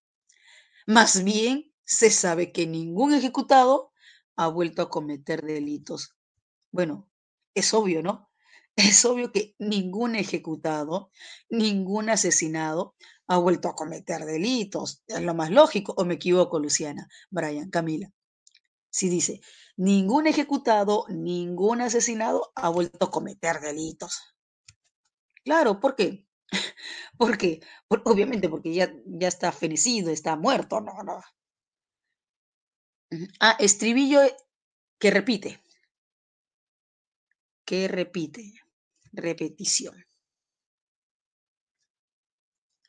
Más bien, se sabe que ningún ejecutado ha vuelto a cometer delitos. Bueno, es obvio, ¿no? es obvio que ningún ejecutado, ningún asesinado ha vuelto a cometer delitos. Es lo más lógico, o me equivoco, Luciana, Brian, Camila. Si dice, ningún ejecutado, ningún asesinado ha vuelto a cometer delitos. Claro, ¿por qué? Porque, obviamente, porque ya, ya está fenecido, está muerto, no, no. Ah, estribillo eh, que repite. Que repite repetición.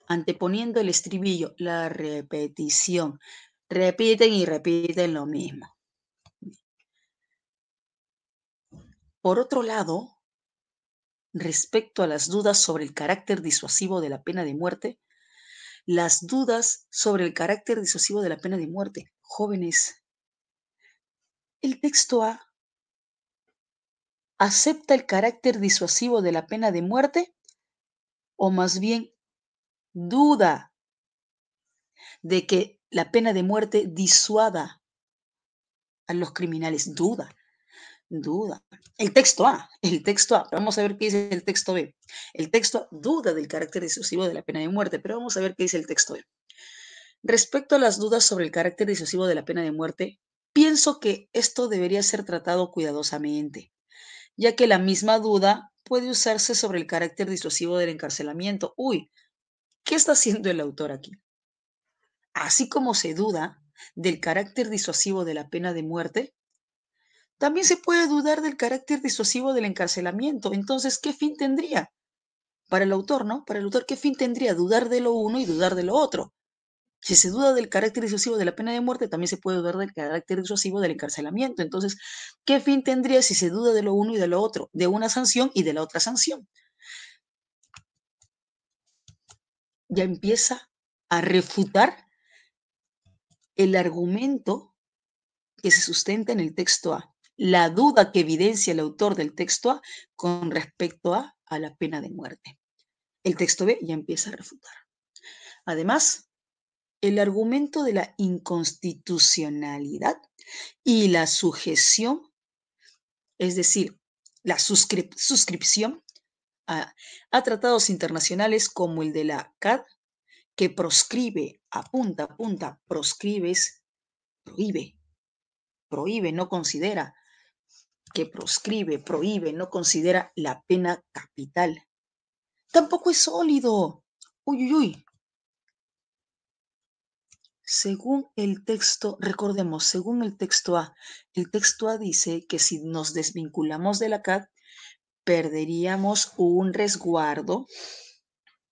Anteponiendo el estribillo, la repetición. Repiten y repiten lo mismo. Por otro lado, respecto a las dudas sobre el carácter disuasivo de la pena de muerte, las dudas sobre el carácter disuasivo de la pena de muerte, jóvenes, el texto A acepta el carácter disuasivo de la pena de muerte o más bien duda de que la pena de muerte disuada a los criminales. Duda, duda. El texto A, el texto A, vamos a ver qué dice el texto B. El texto A duda del carácter disuasivo de la pena de muerte, pero vamos a ver qué dice el texto B. Respecto a las dudas sobre el carácter disuasivo de la pena de muerte, pienso que esto debería ser tratado cuidadosamente ya que la misma duda puede usarse sobre el carácter disuasivo del encarcelamiento. Uy, ¿qué está haciendo el autor aquí? Así como se duda del carácter disuasivo de la pena de muerte, también se puede dudar del carácter disuasivo del encarcelamiento. Entonces, ¿qué fin tendría? Para el autor, ¿no? Para el autor, ¿qué fin tendría dudar de lo uno y dudar de lo otro? Si se duda del carácter disuasivo de la pena de muerte, también se puede dudar del carácter disuasivo del encarcelamiento. Entonces, ¿qué fin tendría si se duda de lo uno y de lo otro, de una sanción y de la otra sanción? Ya empieza a refutar el argumento que se sustenta en el texto A, la duda que evidencia el autor del texto A con respecto a, la pena de muerte. El texto B ya empieza a refutar. Además, el argumento de la inconstitucionalidad y la sujeción, es decir, la suscripción a, a, tratados internacionales como el de la CAD, que proscribe, apunta, apunta, proscribes, prohíbe, prohíbe, no considera, que proscribe, prohíbe, no considera la pena capital. Tampoco es sólido. Uy, uy, uy. Según el texto, recordemos, según el texto A, el texto A dice que si nos desvinculamos de la CAD perderíamos un resguardo,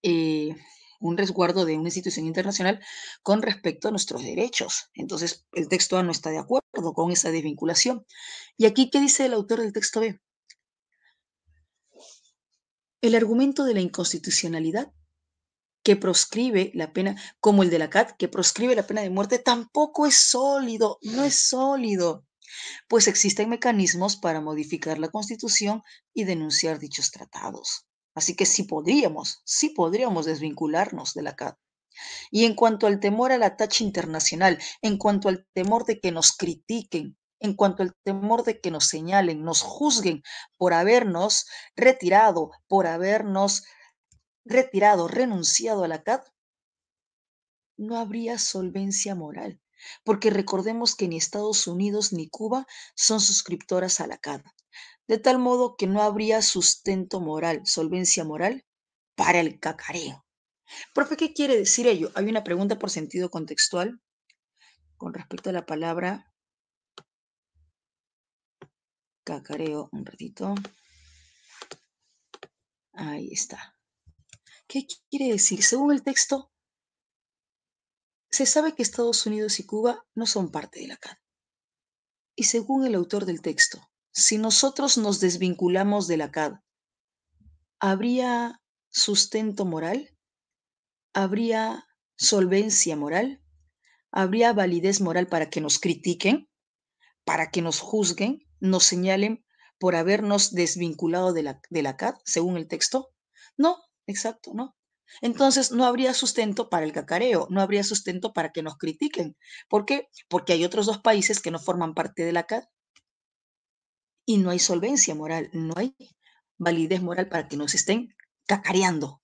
eh, un resguardo de una institución internacional con respecto a nuestros derechos. Entonces, el texto A no está de acuerdo con esa desvinculación. ¿Y aquí qué dice el autor del texto B? El argumento de la inconstitucionalidad que proscribe la pena, como el de la CAT, que proscribe la pena de muerte, tampoco es sólido, no es sólido, pues existen mecanismos para modificar la Constitución y denunciar dichos tratados. Así que sí podríamos, sí podríamos desvincularnos de la CAT. Y en cuanto al temor a la tacha internacional, en cuanto al temor de que nos critiquen, en cuanto al temor de que nos señalen, nos juzguen por habernos retirado, por habernos retirado, renunciado a la CAD, no habría solvencia moral, porque recordemos que ni Estados Unidos ni Cuba son suscriptoras a la CAD, de tal modo que no habría sustento moral, solvencia moral para el cacareo. Profe, ¿qué quiere decir ello? Hay una pregunta por sentido contextual con respecto a la palabra cacareo. Un ratito. Ahí está. ¿Qué quiere decir? Según el texto, se sabe que Estados Unidos y Cuba no son parte de la CAD. Y según el autor del texto, si nosotros nos desvinculamos de la CAD, ¿habría sustento moral? ¿Habría solvencia moral? ¿Habría validez moral para que nos critiquen? ¿Para que nos juzguen? ¿Nos señalen por habernos desvinculado de la, de la CAD, según el texto? No, Exacto, ¿no? Entonces no habría sustento para el cacareo, no habría sustento para que nos critiquen. ¿Por qué? Porque hay otros dos países que no forman parte de la CAD y no hay solvencia moral, no hay validez moral para que nos estén cacareando,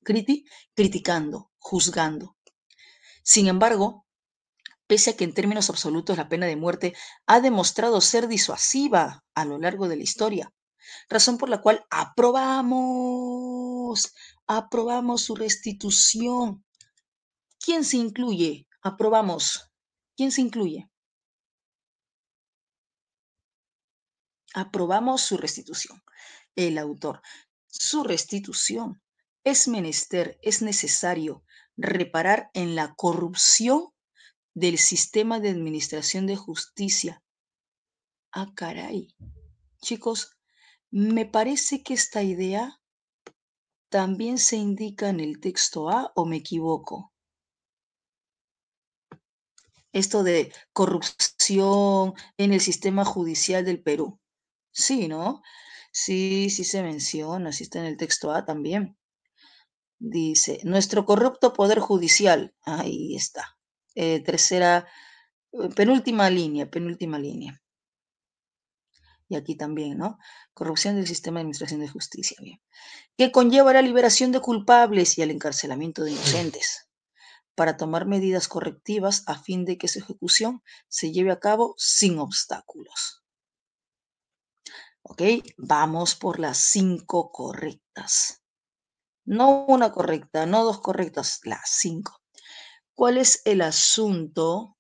criticando, juzgando. Sin embargo, pese a que en términos absolutos la pena de muerte ha demostrado ser disuasiva a lo largo de la historia, razón por la cual aprobamos aprobamos su restitución. ¿Quién se incluye? Aprobamos. ¿Quién se incluye? Aprobamos su restitución. El autor. Su restitución. Es menester, es necesario reparar en la corrupción del sistema de administración de justicia. Ah, caray. Chicos, me parece que esta idea también se indica en el texto A o me equivoco. Esto de corrupción en el sistema judicial del Perú. Sí, ¿no? Sí, sí se menciona, Así está en el texto A también. Dice, nuestro corrupto poder judicial. Ahí está. Eh, tercera, eh, penúltima línea, penúltima línea y aquí también, ¿no? Corrupción del sistema de administración de justicia, bien. Que conlleva la liberación de culpables y el encarcelamiento de inocentes para tomar medidas correctivas a fin de que su ejecución se lleve a cabo sin obstáculos. ¿Ok? Vamos por las cinco correctas. No una correcta, no dos correctas, las cinco. ¿Cuál es el asunto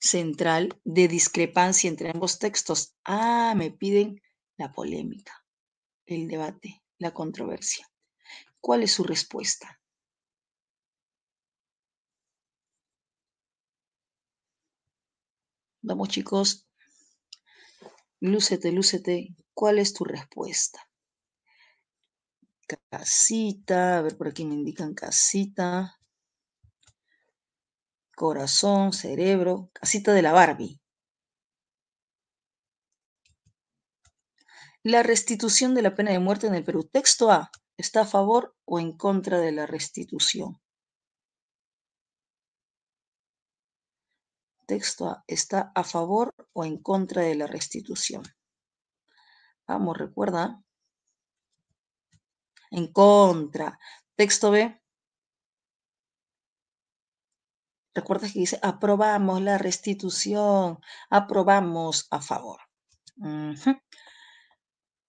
central de discrepancia entre ambos textos. Ah, me piden la polémica, el debate, la controversia. ¿Cuál es su respuesta? Vamos chicos, lúcete, lúcete. ¿Cuál es tu respuesta? Casita, a ver por aquí me indican casita corazón, cerebro, casita de la Barbie. La restitución de la pena de muerte en el Perú. Texto A. ¿Está a favor o en contra de la restitución? Texto A. ¿Está a favor o en contra de la restitución? Vamos, recuerda. En contra. Texto B. Recuerdas que dice, aprobamos la restitución, aprobamos a favor.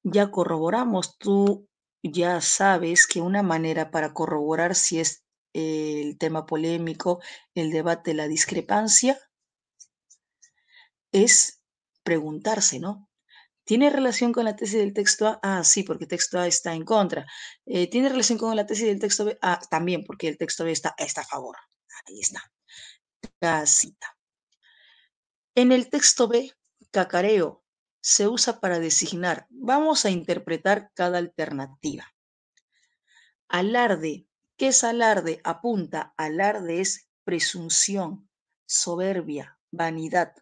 Ya corroboramos, tú ya sabes que una manera para corroborar si es eh, el tema polémico, el debate, la discrepancia, es preguntarse, ¿no? ¿Tiene relación con la tesis del texto A? Ah, sí, porque el texto A está en contra. Eh, ¿Tiene relación con la tesis del texto B? Ah, también, porque el texto B está a favor. Ahí está cita. En el texto B, cacareo se usa para designar, vamos a interpretar cada alternativa. Alarde, ¿qué es alarde? Apunta, alarde es presunción, soberbia, vanidad.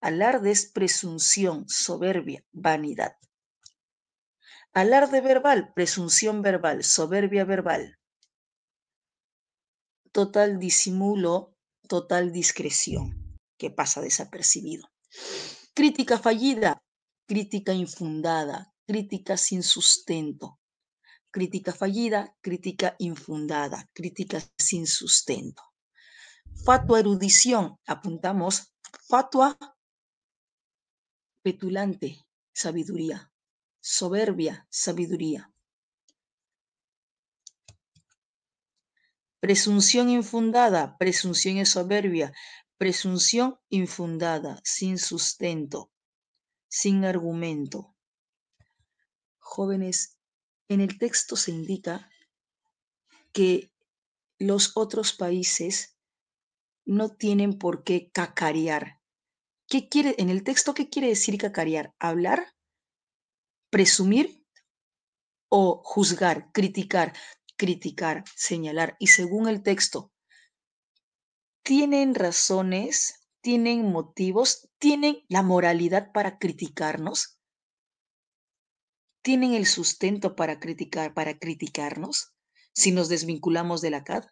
Alarde es presunción, soberbia, vanidad. Alarde verbal, presunción verbal, soberbia verbal. Total disimulo, total discreción, que pasa desapercibido. Crítica fallida, crítica infundada, crítica sin sustento. Crítica fallida, crítica infundada, crítica sin sustento. Fatua erudición, apuntamos, fatua petulante, sabiduría, soberbia, sabiduría, Presunción infundada, presunción es soberbia, presunción infundada, sin sustento, sin argumento. Jóvenes, en el texto se indica que los otros países no tienen por qué cacarear. ¿Qué quiere en el texto qué quiere decir cacarear? Hablar, presumir o juzgar, criticar criticar, señalar. Y según el texto, tienen razones, tienen motivos, tienen la moralidad para criticarnos, tienen el sustento para criticar, para criticarnos. Si nos desvinculamos de la CAD,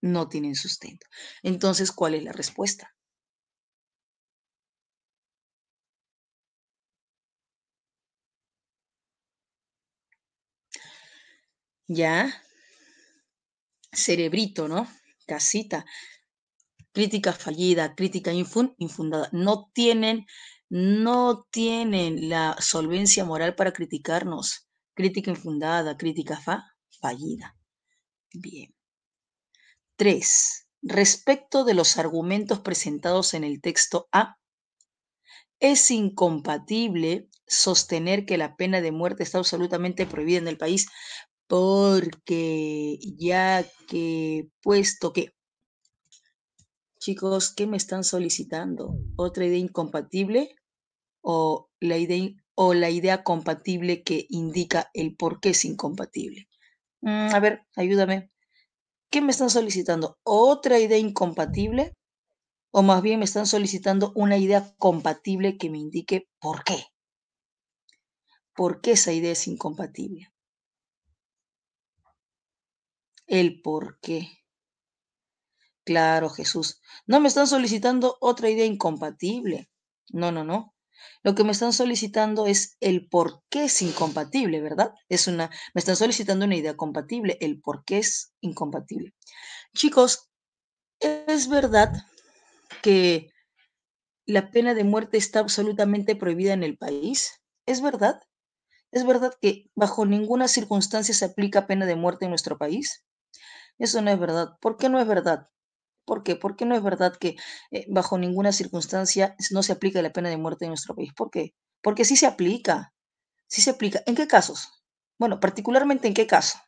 no tienen sustento. Entonces, ¿cuál es la respuesta? ya cerebrito, ¿no? Casita. Crítica fallida, crítica infundada. No tienen, no tienen la solvencia moral para criticarnos. Crítica infundada, crítica fa fallida. Bien. Tres. Respecto de los argumentos presentados en el texto A, es incompatible sostener que la pena de muerte está absolutamente prohibida en el país porque ya que puesto que chicos qué me están solicitando otra idea incompatible o la idea o la idea compatible que indica el por qué es incompatible mm, a ver ayúdame qué me están solicitando otra idea incompatible o más bien me están solicitando una idea compatible que me indique por qué por qué esa idea es incompatible el por qué. Claro, Jesús, no me están solicitando otra idea incompatible. No, no, no. Lo que me están solicitando es el por qué es incompatible, ¿verdad? Es una, me están solicitando una idea compatible, el por qué es incompatible. Chicos, es verdad que la pena de muerte está absolutamente prohibida en el país. Es verdad. Es verdad que bajo ninguna circunstancia se aplica pena de muerte en nuestro país. Eso no es verdad. ¿Por qué no es verdad? ¿Por qué? ¿Por qué no es verdad que eh, bajo ninguna circunstancia no se aplica la pena de muerte en nuestro país. ¿Por qué? Porque sí se aplica. Sí se aplica. ¿En qué casos? Bueno, particularmente en qué caso.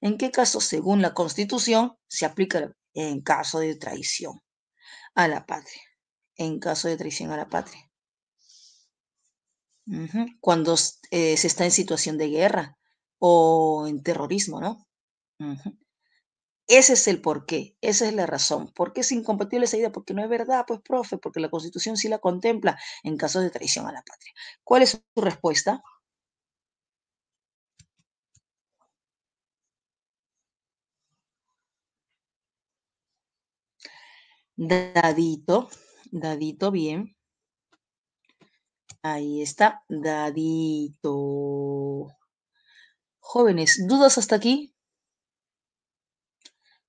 ¿En qué caso, según la Constitución, se aplica en caso de traición a la patria? En caso de traición a la patria. Cuando eh, se está en situación de guerra o en terrorismo, ¿no? Ese es el porqué, esa es la razón. ¿Por qué es incompatible esa idea? Porque no es verdad, pues, profe, porque la Constitución sí la contempla en casos de traición a la patria. ¿Cuál es su respuesta? Dadito, dadito, bien. Ahí está, dadito. Jóvenes, ¿dudas hasta aquí?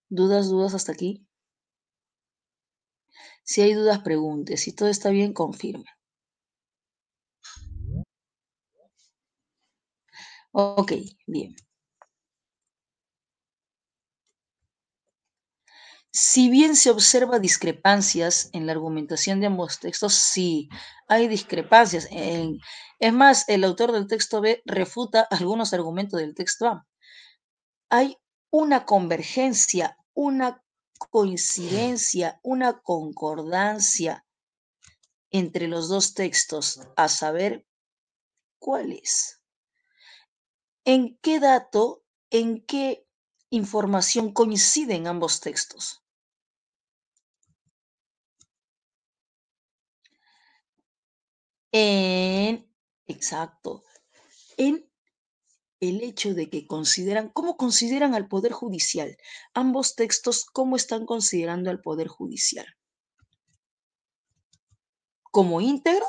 ¿Dudas, dudas hasta aquí? Si hay dudas, pregunte. Si todo está bien, confirme. Ok, bien. Si bien se observa discrepancias en la argumentación de ambos textos, sí, hay discrepancias. es más, el autor del texto B refuta algunos argumentos del texto A. Hay una convergencia, una coincidencia, mm. una concordancia entre los dos textos, a saber, ¿cuál es? ¿En qué dato, en qué información coinciden ambos textos? En, exacto, en el hecho de que consideran, cómo consideran al Poder Judicial, ambos textos, cómo están considerando al Poder Judicial. ¿Como íntegro?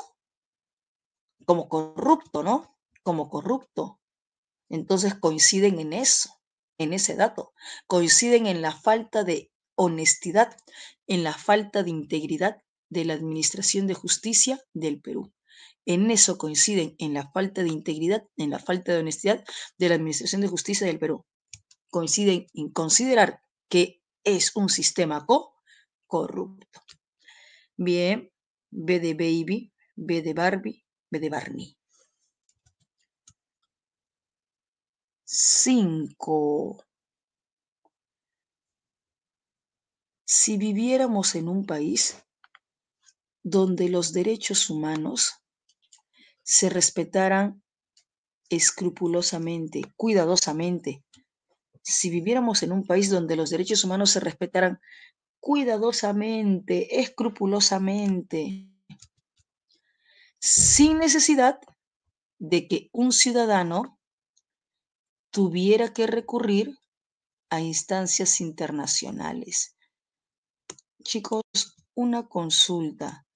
Como corrupto, ¿no? Como corrupto. Entonces coinciden en eso, en ese dato. Coinciden en la falta de honestidad, en la falta de integridad de la Administración de Justicia del Perú. En eso coinciden en la falta de integridad, en la falta de honestidad de la Administración de Justicia del Perú. Coinciden en considerar que es un sistema co corrupto. Bien, B de Baby, B de Barbie, B de Barney. 5. Si viviéramos en un país donde los derechos humanos se respetaran escrupulosamente, cuidadosamente. Si viviéramos en un país donde los derechos humanos se respetaran cuidadosamente, escrupulosamente, sin necesidad de que un ciudadano tuviera que recurrir a instancias internacionales. Chicos, una consulta.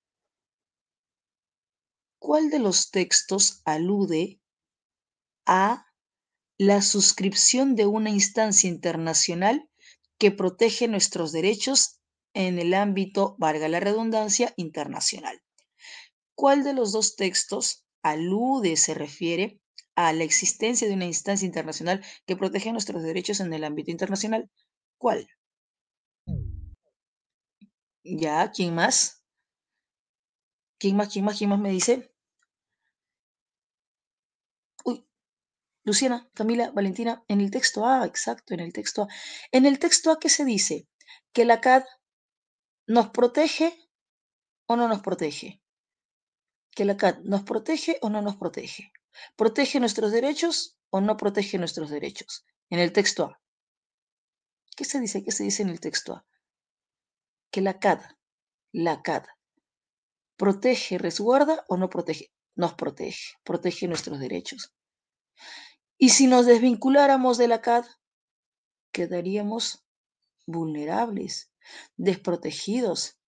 ¿cuál de los textos alude a la suscripción de una instancia internacional que protege nuestros derechos en el ámbito, valga la redundancia, internacional? ¿Cuál de los dos textos alude, se refiere a la existencia de una instancia internacional que protege nuestros derechos en el ámbito internacional? ¿Cuál? ¿Ya? ¿Quién más? ¿Quién más? ¿Quién más? ¿Quién más me dice? Luciana, Camila, Valentina, en el texto A, exacto, en el texto A. En el texto A, ¿qué se dice? ¿Que la CAD nos protege o no nos protege? ¿Que la CAD nos protege o no nos protege? ¿Protege nuestros derechos o no protege nuestros derechos? En el texto A. ¿Qué se dice? ¿Qué se dice en el texto A? Que la CAD, la CAD, protege, resguarda o no protege. Nos protege, protege nuestros derechos. Y si nos desvinculáramos de la CAD, quedaríamos vulnerables, desprotegidos.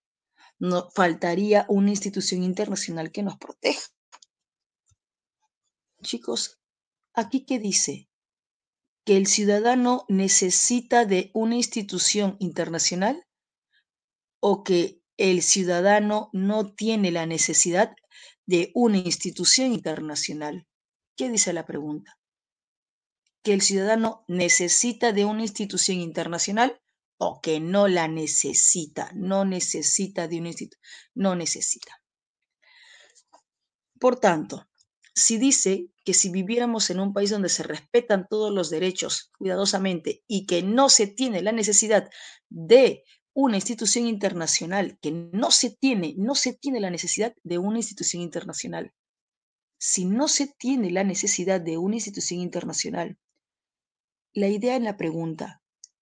No, faltaría una institución internacional que nos proteja. Chicos, aquí qué dice que el ciudadano necesita de una institución internacional o que el ciudadano no tiene la necesidad de una institución internacional. ¿Qué dice la pregunta? que el ciudadano necesita de una institución internacional o que no la necesita, no necesita de una institución, no necesita. Por tanto, si dice que si viviéramos en un país donde se respetan todos los derechos cuidadosamente y que no se tiene la necesidad de una institución internacional, que no se tiene, no se tiene la necesidad de una institución internacional. Si no se tiene la necesidad de una institución internacional, la idea en la pregunta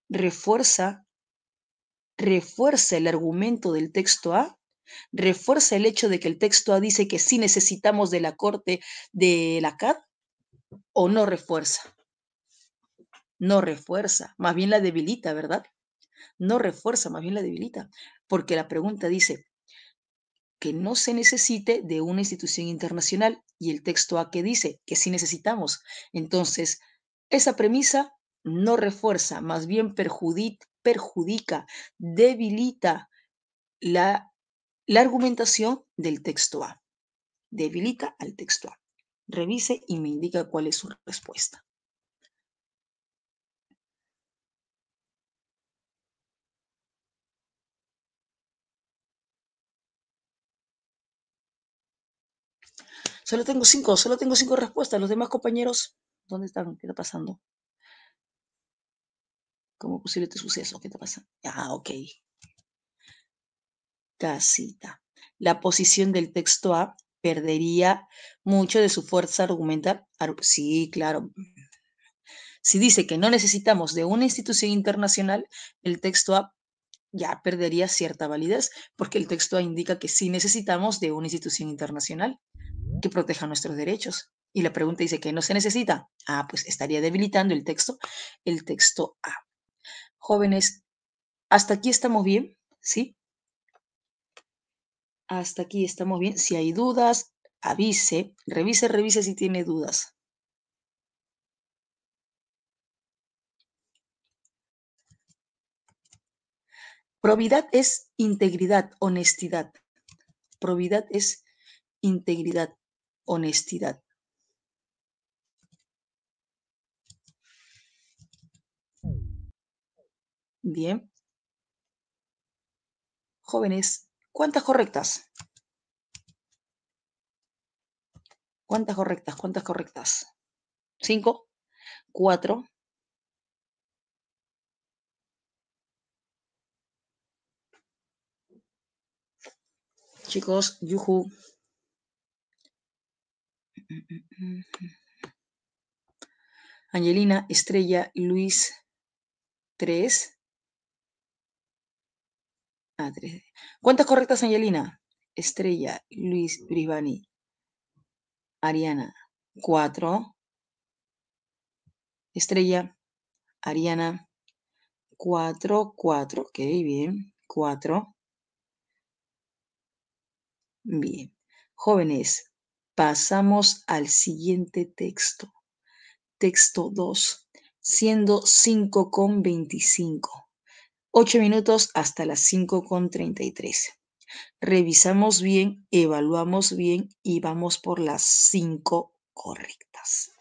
refuerza, refuerza el argumento del texto A, refuerza el hecho de que el texto A dice que sí necesitamos de la corte de la CAD o no refuerza. No refuerza, más bien la debilita, ¿verdad? No refuerza, más bien la debilita, porque la pregunta dice que no se necesite de una institución internacional y el texto A que dice que sí necesitamos. Entonces, esa premisa no refuerza, más bien perjudica, debilita la, la argumentación del texto A. Debilita al texto A. Revise y me indica cuál es su respuesta. Solo tengo cinco, solo tengo cinco respuestas. Los demás compañeros, ¿dónde están? ¿Qué está pasando? ¿Cómo posible este suceso. ¿Qué te pasa? Ah, ok. Casita. La posición del texto A perdería mucho de su fuerza argumental. Sí, claro. Si dice que no necesitamos de una institución internacional, el texto A ya perdería cierta validez, porque el texto A indica que sí necesitamos de una institución internacional que proteja nuestros derechos. Y la pregunta dice que no se necesita. Ah, pues estaría debilitando el texto, el texto A. Jóvenes, hasta aquí estamos bien, ¿sí? Hasta aquí estamos bien. Si hay dudas, avise, revise, revise si tiene dudas. Probidad es integridad, honestidad. Probidad es integridad, honestidad. Bien. Jóvenes, ¿cuántas correctas? ¿Cuántas correctas? ¿Cuántas correctas? ¿Cinco? ¿Cuatro? Chicos, yuhu. Angelina, Estrella, Luis, tres. Ah, ¿Cuántas correctas, Angelina? Estrella, Luis, Brivani, Ariana, 4. Estrella, Ariana, cuatro, cuatro. Ok, bien, 4. Bien. Jóvenes, pasamos al siguiente texto. Texto 2, siendo 5 con 25. 8 minutos hasta las 5.33. Revisamos bien, evaluamos bien y vamos por las 5 correctas.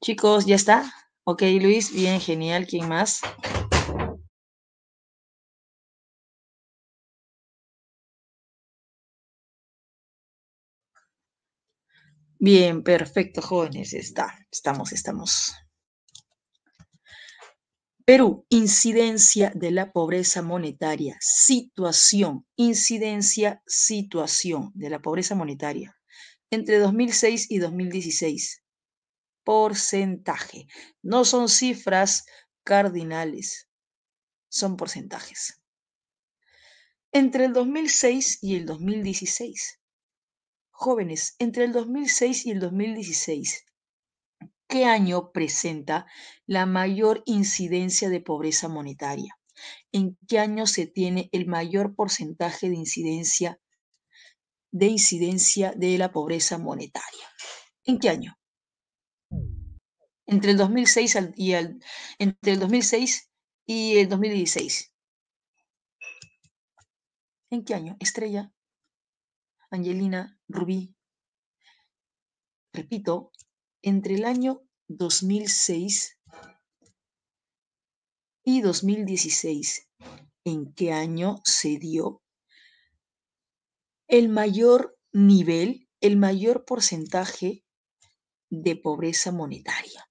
Chicos, ¿ya está? Ok, Luis, bien, genial. ¿Quién más? Bien, perfecto, jóvenes. Está, estamos, estamos. Perú, incidencia de la pobreza monetaria, situación, incidencia, situación de la pobreza monetaria entre 2006 y 2016 porcentaje. No son cifras cardinales, son porcentajes. Entre el 2006 y el 2016, jóvenes, entre el 2006 y el 2016, ¿qué año presenta la mayor incidencia de pobreza monetaria? ¿En qué año se tiene el mayor porcentaje de incidencia de incidencia de la pobreza monetaria? ¿En qué año? entre el 2006 y entre el 2006 y el 2016. ¿En qué año? Estrella, Angelina, Rubí. Repito, entre el año 2006 y 2016, ¿en qué año se dio el mayor nivel, el mayor porcentaje de pobreza monetaria.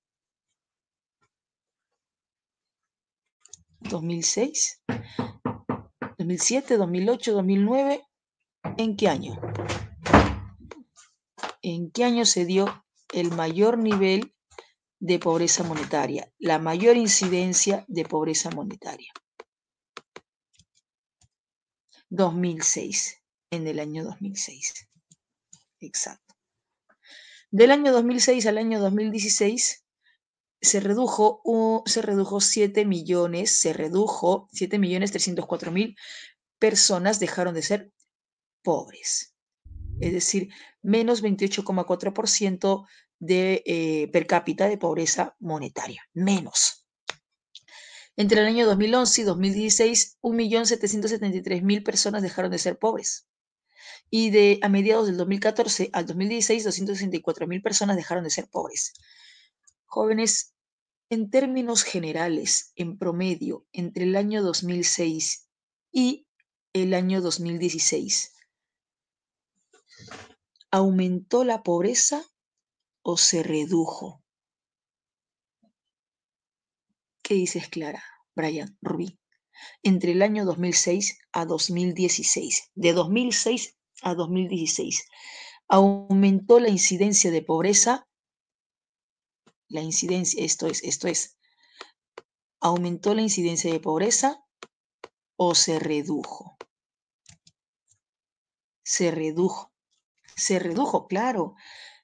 2006, 2007, 2008, 2009, ¿en qué año? ¿En qué año se dio el mayor nivel de pobreza monetaria, la mayor incidencia de pobreza monetaria? 2006, en el año 2006. Exacto. Del año 2006 al año 2016 se redujo, se redujo 7 millones, se redujo 7 personas dejaron de ser pobres. Es decir, menos 28,4% de eh, per cápita de pobreza monetaria, menos. Entre el año 2011 y 2016, 1.773.000 personas dejaron de ser pobres y de a mediados del 2014 al 2016 264 mil personas dejaron de ser pobres. Jóvenes, en términos generales, en promedio, entre el año 2006 y el año 2016, ¿aumentó la pobreza o se redujo? ¿Qué dices, Clara, Brian, Rubí? Entre el año 2006 a 2016. De 2006 a 2016. Aumentó la incidencia de pobreza. La incidencia, esto es, esto es. ¿Aumentó la incidencia de pobreza o se redujo? Se redujo. Se redujo, claro.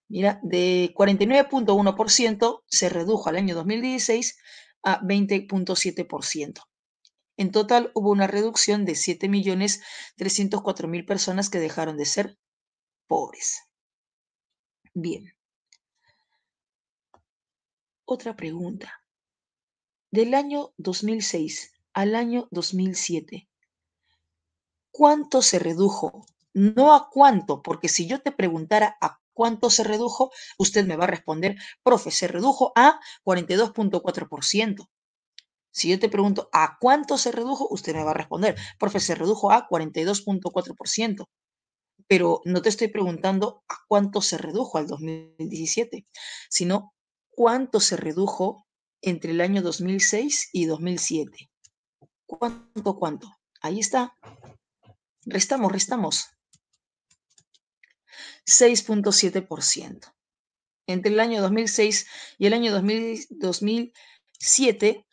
Mira, de 49.1% se redujo al año 2016 a 20.7%. En total hubo una reducción de 7.304.000 personas que dejaron de ser pobres. Bien. Otra pregunta. Del año 2006 al año 2007, ¿cuánto se redujo? No a cuánto, porque si yo te preguntara a cuánto se redujo, usted me va a responder, profe, se redujo a 42.4%. Si yo te pregunto, ¿a cuánto se redujo? Usted me va a responder, profe, se redujo a 42.4%. Pero no te estoy preguntando a cuánto se redujo al 2017, sino cuánto se redujo entre el año 2006 y 2007. ¿Cuánto, cuánto? Ahí está. Restamos, restamos. 6.7%. Entre el año 2006 y el año 2007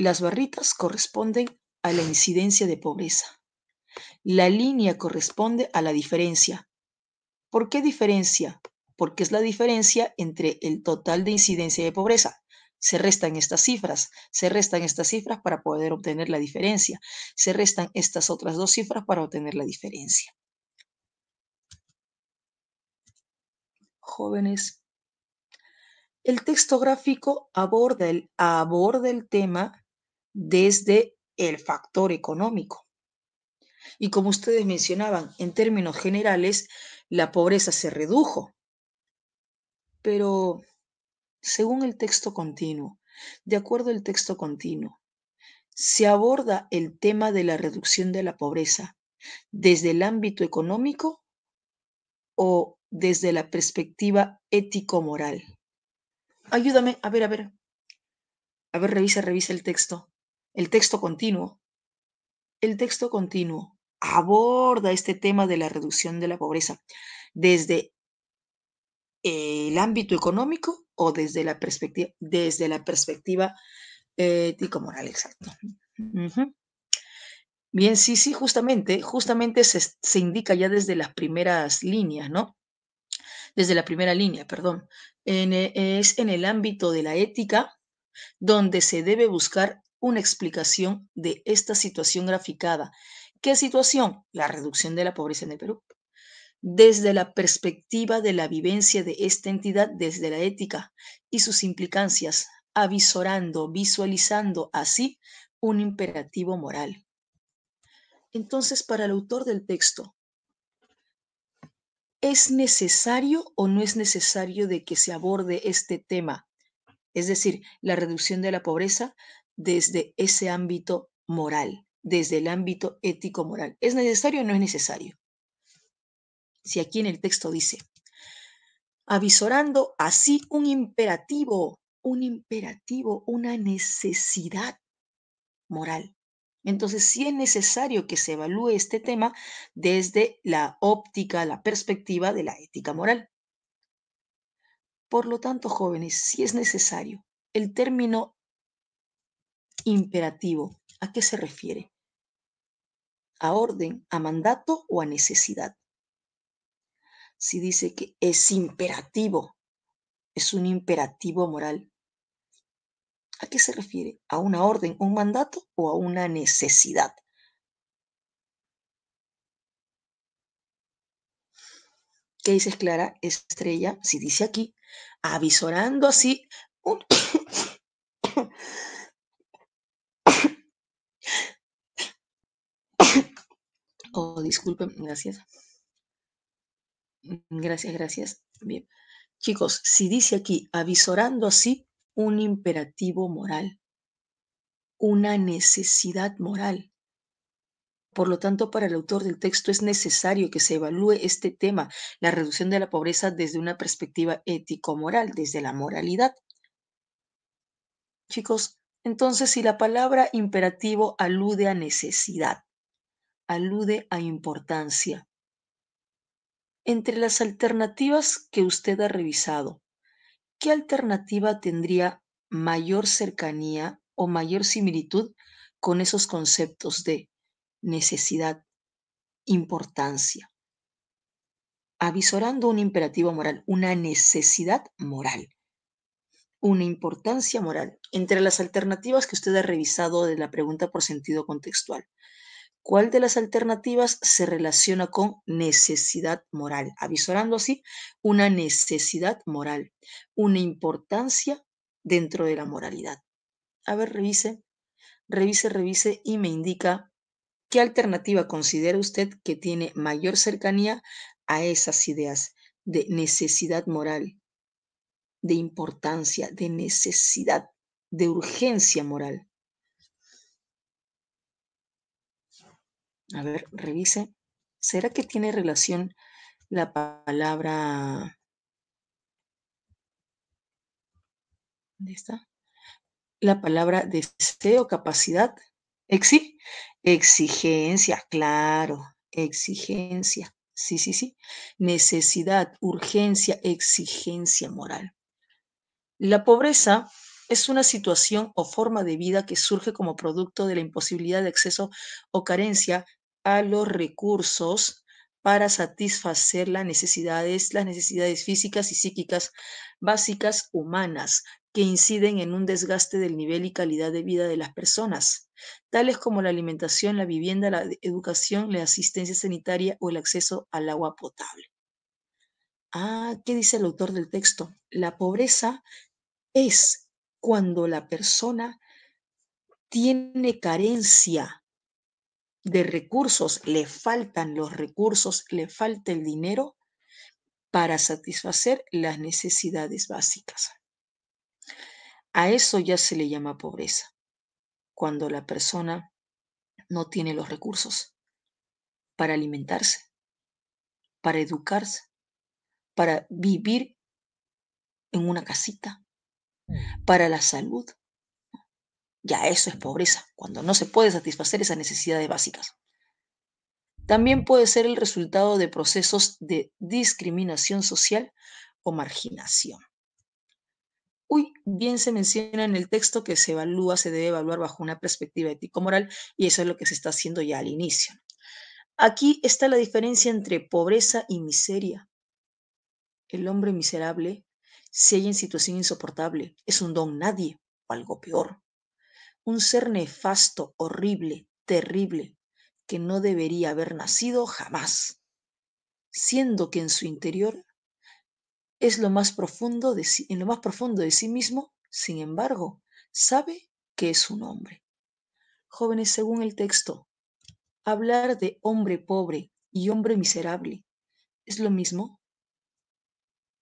Las barritas corresponden a la incidencia de pobreza. La línea corresponde a la diferencia. ¿Por qué diferencia? Porque es la diferencia entre el total de incidencia de pobreza. Se restan estas cifras, se restan estas cifras para poder obtener la diferencia, se restan estas otras dos cifras para obtener la diferencia. Jóvenes, el texto gráfico aborda el, tema desde el factor económico. Y como ustedes mencionaban, en términos generales, la pobreza se redujo. Pero, según el texto continuo, de acuerdo al texto continuo, se aborda el tema de la reducción de la pobreza desde el ámbito económico o desde la perspectiva ético-moral. Ayúdame, a ver, a ver. A ver, revisa, revisa el texto el texto continuo. El texto continuo aborda este tema de la reducción de la pobreza desde el ámbito económico o desde la perspectiva, desde la perspectiva ético-moral, exacto. Bien, sí, sí, justamente, justamente se, indica ya desde las primeras líneas, ¿no? Desde la primera línea, perdón. E, es en el ámbito de la ética donde se debe buscar una explicación de esta situación graficada. ¿Qué situación? La reducción de la pobreza en el Perú. Desde la perspectiva de la vivencia de esta entidad, desde la ética y sus implicancias, avisorando, visualizando así un imperativo moral. Entonces, para el autor del texto, ¿es necesario o no es necesario de que se aborde este tema? Es decir, la reducción de la pobreza desde ese ámbito moral, desde el ámbito ético-moral. ¿Es necesario o no es necesario? Si aquí en el texto dice, avisorando así un imperativo, un imperativo, una necesidad moral. Entonces, sí es necesario que se evalúe este tema desde la óptica, la perspectiva de la ética moral. Por lo tanto, jóvenes, sí es necesario. El término imperativo. ¿A qué se refiere? ¿A orden, a mandato o a necesidad? Si dice que es imperativo, es un imperativo moral. ¿A qué se refiere? ¿A una orden, un mandato o a una necesidad? ¿Qué dices, Clara? Estrella, si dice aquí, avisorando así, oh, disculpen, gracias. Gracias, gracias. Bien. Chicos, si dice aquí, avisorando así un imperativo moral, una necesidad moral. Por lo tanto, para el autor del texto es necesario que se evalúe este tema, la reducción de la pobreza desde una perspectiva ético-moral, desde la moralidad. Chicos, entonces si la palabra imperativo alude a necesidad, alude a importancia. Entre las alternativas que usted ha revisado, ¿qué alternativa tendría mayor cercanía o mayor similitud con esos conceptos de necesidad, importancia? Avisorando un imperativo moral, una necesidad moral, una importancia moral, entre las alternativas que usted ha revisado de la pregunta por sentido contextual cuál de las alternativas se relaciona con necesidad moral, avisorando así una necesidad moral, una importancia dentro de la moralidad. A ver, revise, revise, revise y me indica qué alternativa considera usted que tiene mayor cercanía a esas ideas de necesidad moral, de importancia, de necesidad, de urgencia moral. a ver, revise, ¿será que tiene relación la palabra... ¿Dónde está? La palabra deseo, capacidad. Exigencia, claro, exigencia. Sí, sí, sí. Necesidad, urgencia, exigencia moral. La pobreza es una situación o forma de vida que surge como producto de la imposibilidad de acceso o carencia los recursos para satisfacer las necesidades, las necesidades físicas y psíquicas básicas humanas que inciden en un desgaste del nivel y calidad de vida de las personas, tales como la alimentación, la vivienda, la e-, educación, la asistencia sanitaria o el acceso al agua potable. Ah, ¿qué dice el autor del texto? La pobreza es cuando la persona tiene carencia de recursos, le faltan los recursos, le falta el dinero para satisfacer las necesidades básicas. A eso ya se le llama pobreza, cuando la persona no tiene los recursos para alimentarse, para educarse, para vivir en una casita, mm. para la salud, ya eso es pobreza, cuando no se puede satisfacer esas necesidades básicas. También puede ser el resultado de procesos de discriminación social o marginación. Uy, bien se menciona en el texto que se evalúa, se debe evaluar bajo una perspectiva ético-moral y eso es lo que se está haciendo ya al inicio. Aquí está la diferencia entre pobreza y miseria. El hombre miserable se halla en situación insoportable, es un don nadie o algo peor un ser nefasto, horrible, terrible, que no debería haber nacido jamás, siendo que en su interior es lo más profundo de sí, en lo más profundo de sí mismo, sin embargo, sabe que es un hombre. Jóvenes, según el texto, hablar de hombre pobre y hombre miserable es lo mismo.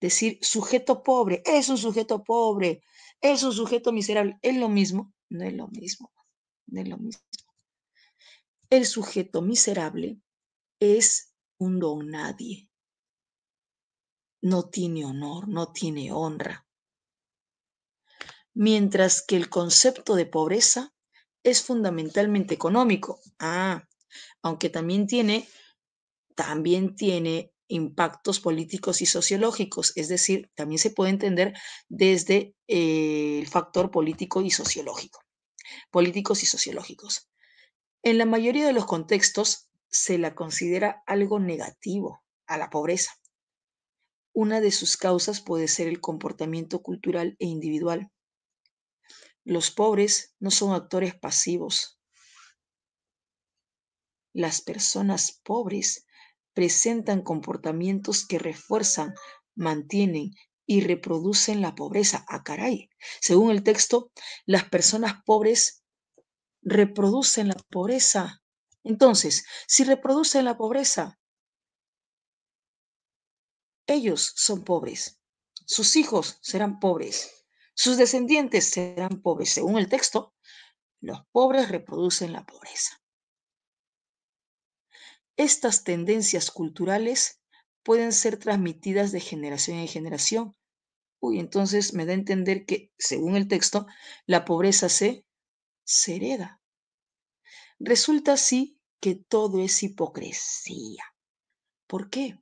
Decir sujeto pobre, es un sujeto pobre, es un sujeto miserable, es lo mismo no es lo mismo, no es lo mismo. El sujeto miserable es un don nadie. No tiene honor, no tiene honra. Mientras que el concepto de pobreza es fundamentalmente económico. Ah, aunque también tiene, también tiene impactos políticos y sociológicos, es decir, también se puede entender desde eh, el factor político y sociológico, políticos y sociológicos. En la mayoría de los contextos se la considera algo negativo a la pobreza. Una de sus causas puede ser el comportamiento cultural e individual. Los pobres no son actores pasivos. Las personas pobres presentan comportamientos que refuerzan, mantienen y reproducen la pobreza. ¡A ah, caray! Según el texto, las personas pobres reproducen la pobreza. Entonces, si reproducen la pobreza, ellos son pobres, sus hijos serán pobres, sus descendientes serán pobres. Según el texto, los pobres reproducen la pobreza. Estas tendencias culturales pueden ser transmitidas de generación en generación. Uy, entonces me da a entender que, según el texto, la pobreza se, hereda. Resulta así que todo es hipocresía. ¿Por qué?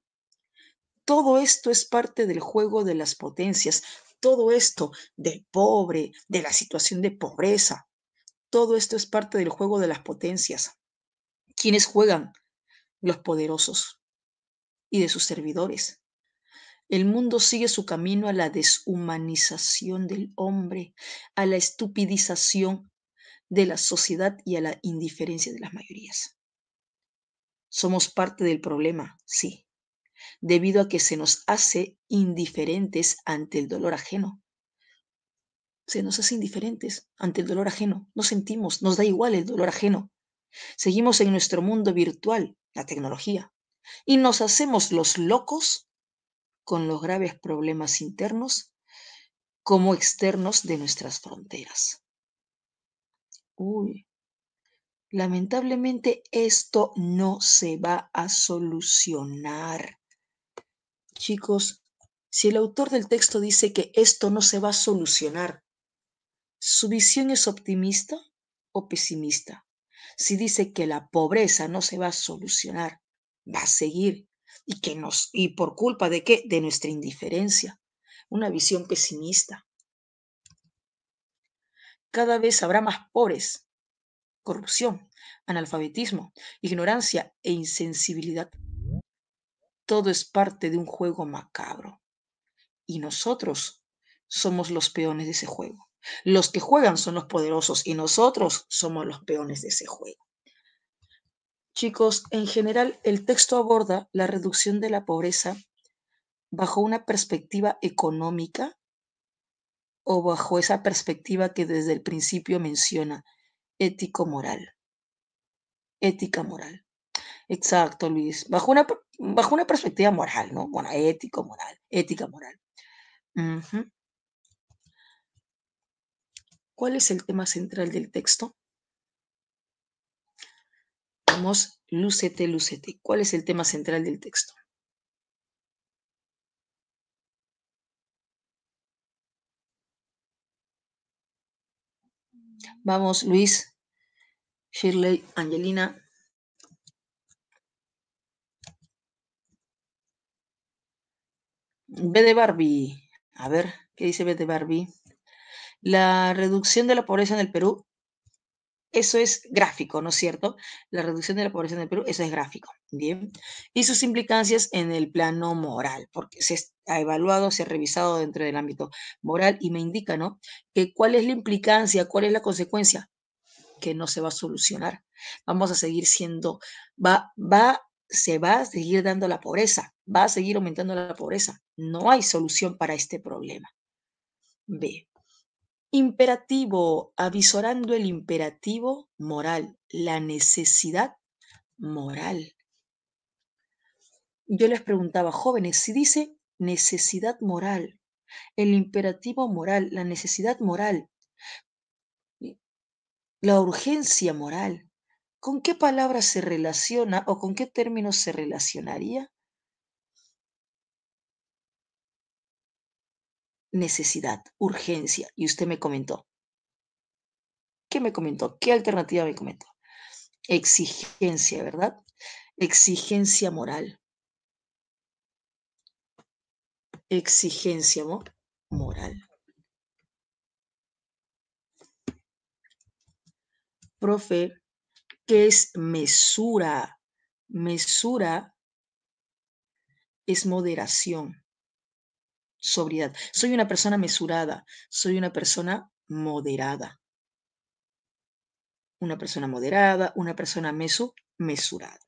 Todo esto es parte del juego de las potencias, todo esto de pobre, de la situación de pobreza, todo esto es parte del juego de las potencias. ¿Quiénes juegan los poderosos y de sus servidores. El mundo sigue su camino a la deshumanización del hombre, a la estupidización de la sociedad y a la indiferencia de las mayorías. Somos parte del problema, sí, debido a que se nos hace indiferentes ante el dolor ajeno. Se nos hace indiferentes ante el dolor ajeno. No sentimos, nos da igual el dolor ajeno. Seguimos en nuestro mundo virtual, la tecnología. Y nos hacemos los locos con los graves problemas internos como externos de nuestras fronteras. Uy, lamentablemente esto no se va a solucionar. Chicos, si el autor del texto dice que esto no se va a solucionar, ¿su visión es optimista o pesimista? si dice que la pobreza no se va a solucionar, va a seguir y que nos y por culpa de qué? De nuestra indiferencia, una visión pesimista. Cada vez habrá más pobres, corrupción, analfabetismo, ignorancia e insensibilidad. Todo es parte de un juego macabro y nosotros somos los peones de ese juego. Los que juegan son los poderosos y nosotros somos los peones de ese juego. Chicos, en general el texto aborda la reducción de la pobreza bajo una perspectiva económica o bajo esa perspectiva que desde el principio menciona, ético-moral. Ética moral. Exacto, Luis. Bajo una, bajo una perspectiva moral, ¿no? Bueno, ético-moral, ética moral. ¿Cuál es el tema central del texto? Vamos, lúcete, lúcete. ¿Cuál es el tema central del texto? Vamos, Luis, Shirley, Angelina. B de Barbie. A ver, ¿qué dice B de Barbie? la reducción de la pobreza en el Perú, eso es gráfico, ¿no es cierto? La reducción de la pobreza en el Perú, eso es gráfico, ¿bien? Y sus implicancias en el plano moral, porque se ha evaluado, se ha revisado dentro del ámbito moral y me indica, ¿no? Que cuál es la implicancia, cuál es la consecuencia, que no se va a solucionar. Vamos a seguir siendo, va, va, se va a seguir dando la pobreza, va a seguir aumentando la pobreza. No hay solución para este problema. B. Imperativo, avisorando el imperativo moral, la necesidad moral. Yo les preguntaba, jóvenes, si dice necesidad moral, el imperativo moral, la necesidad moral, la urgencia moral, ¿con qué palabra se relaciona o con qué término se relacionaría? necesidad, urgencia. Y usted me comentó. ¿Qué me comentó? ¿Qué alternativa me comentó? Exigencia, ¿verdad? Exigencia moral. Exigencia moral. Profe, ¿qué es mesura? Mesura es moderación sobriedad. Soy una persona mesurada, soy una persona moderada. Una persona moderada, una persona meso, mesurada.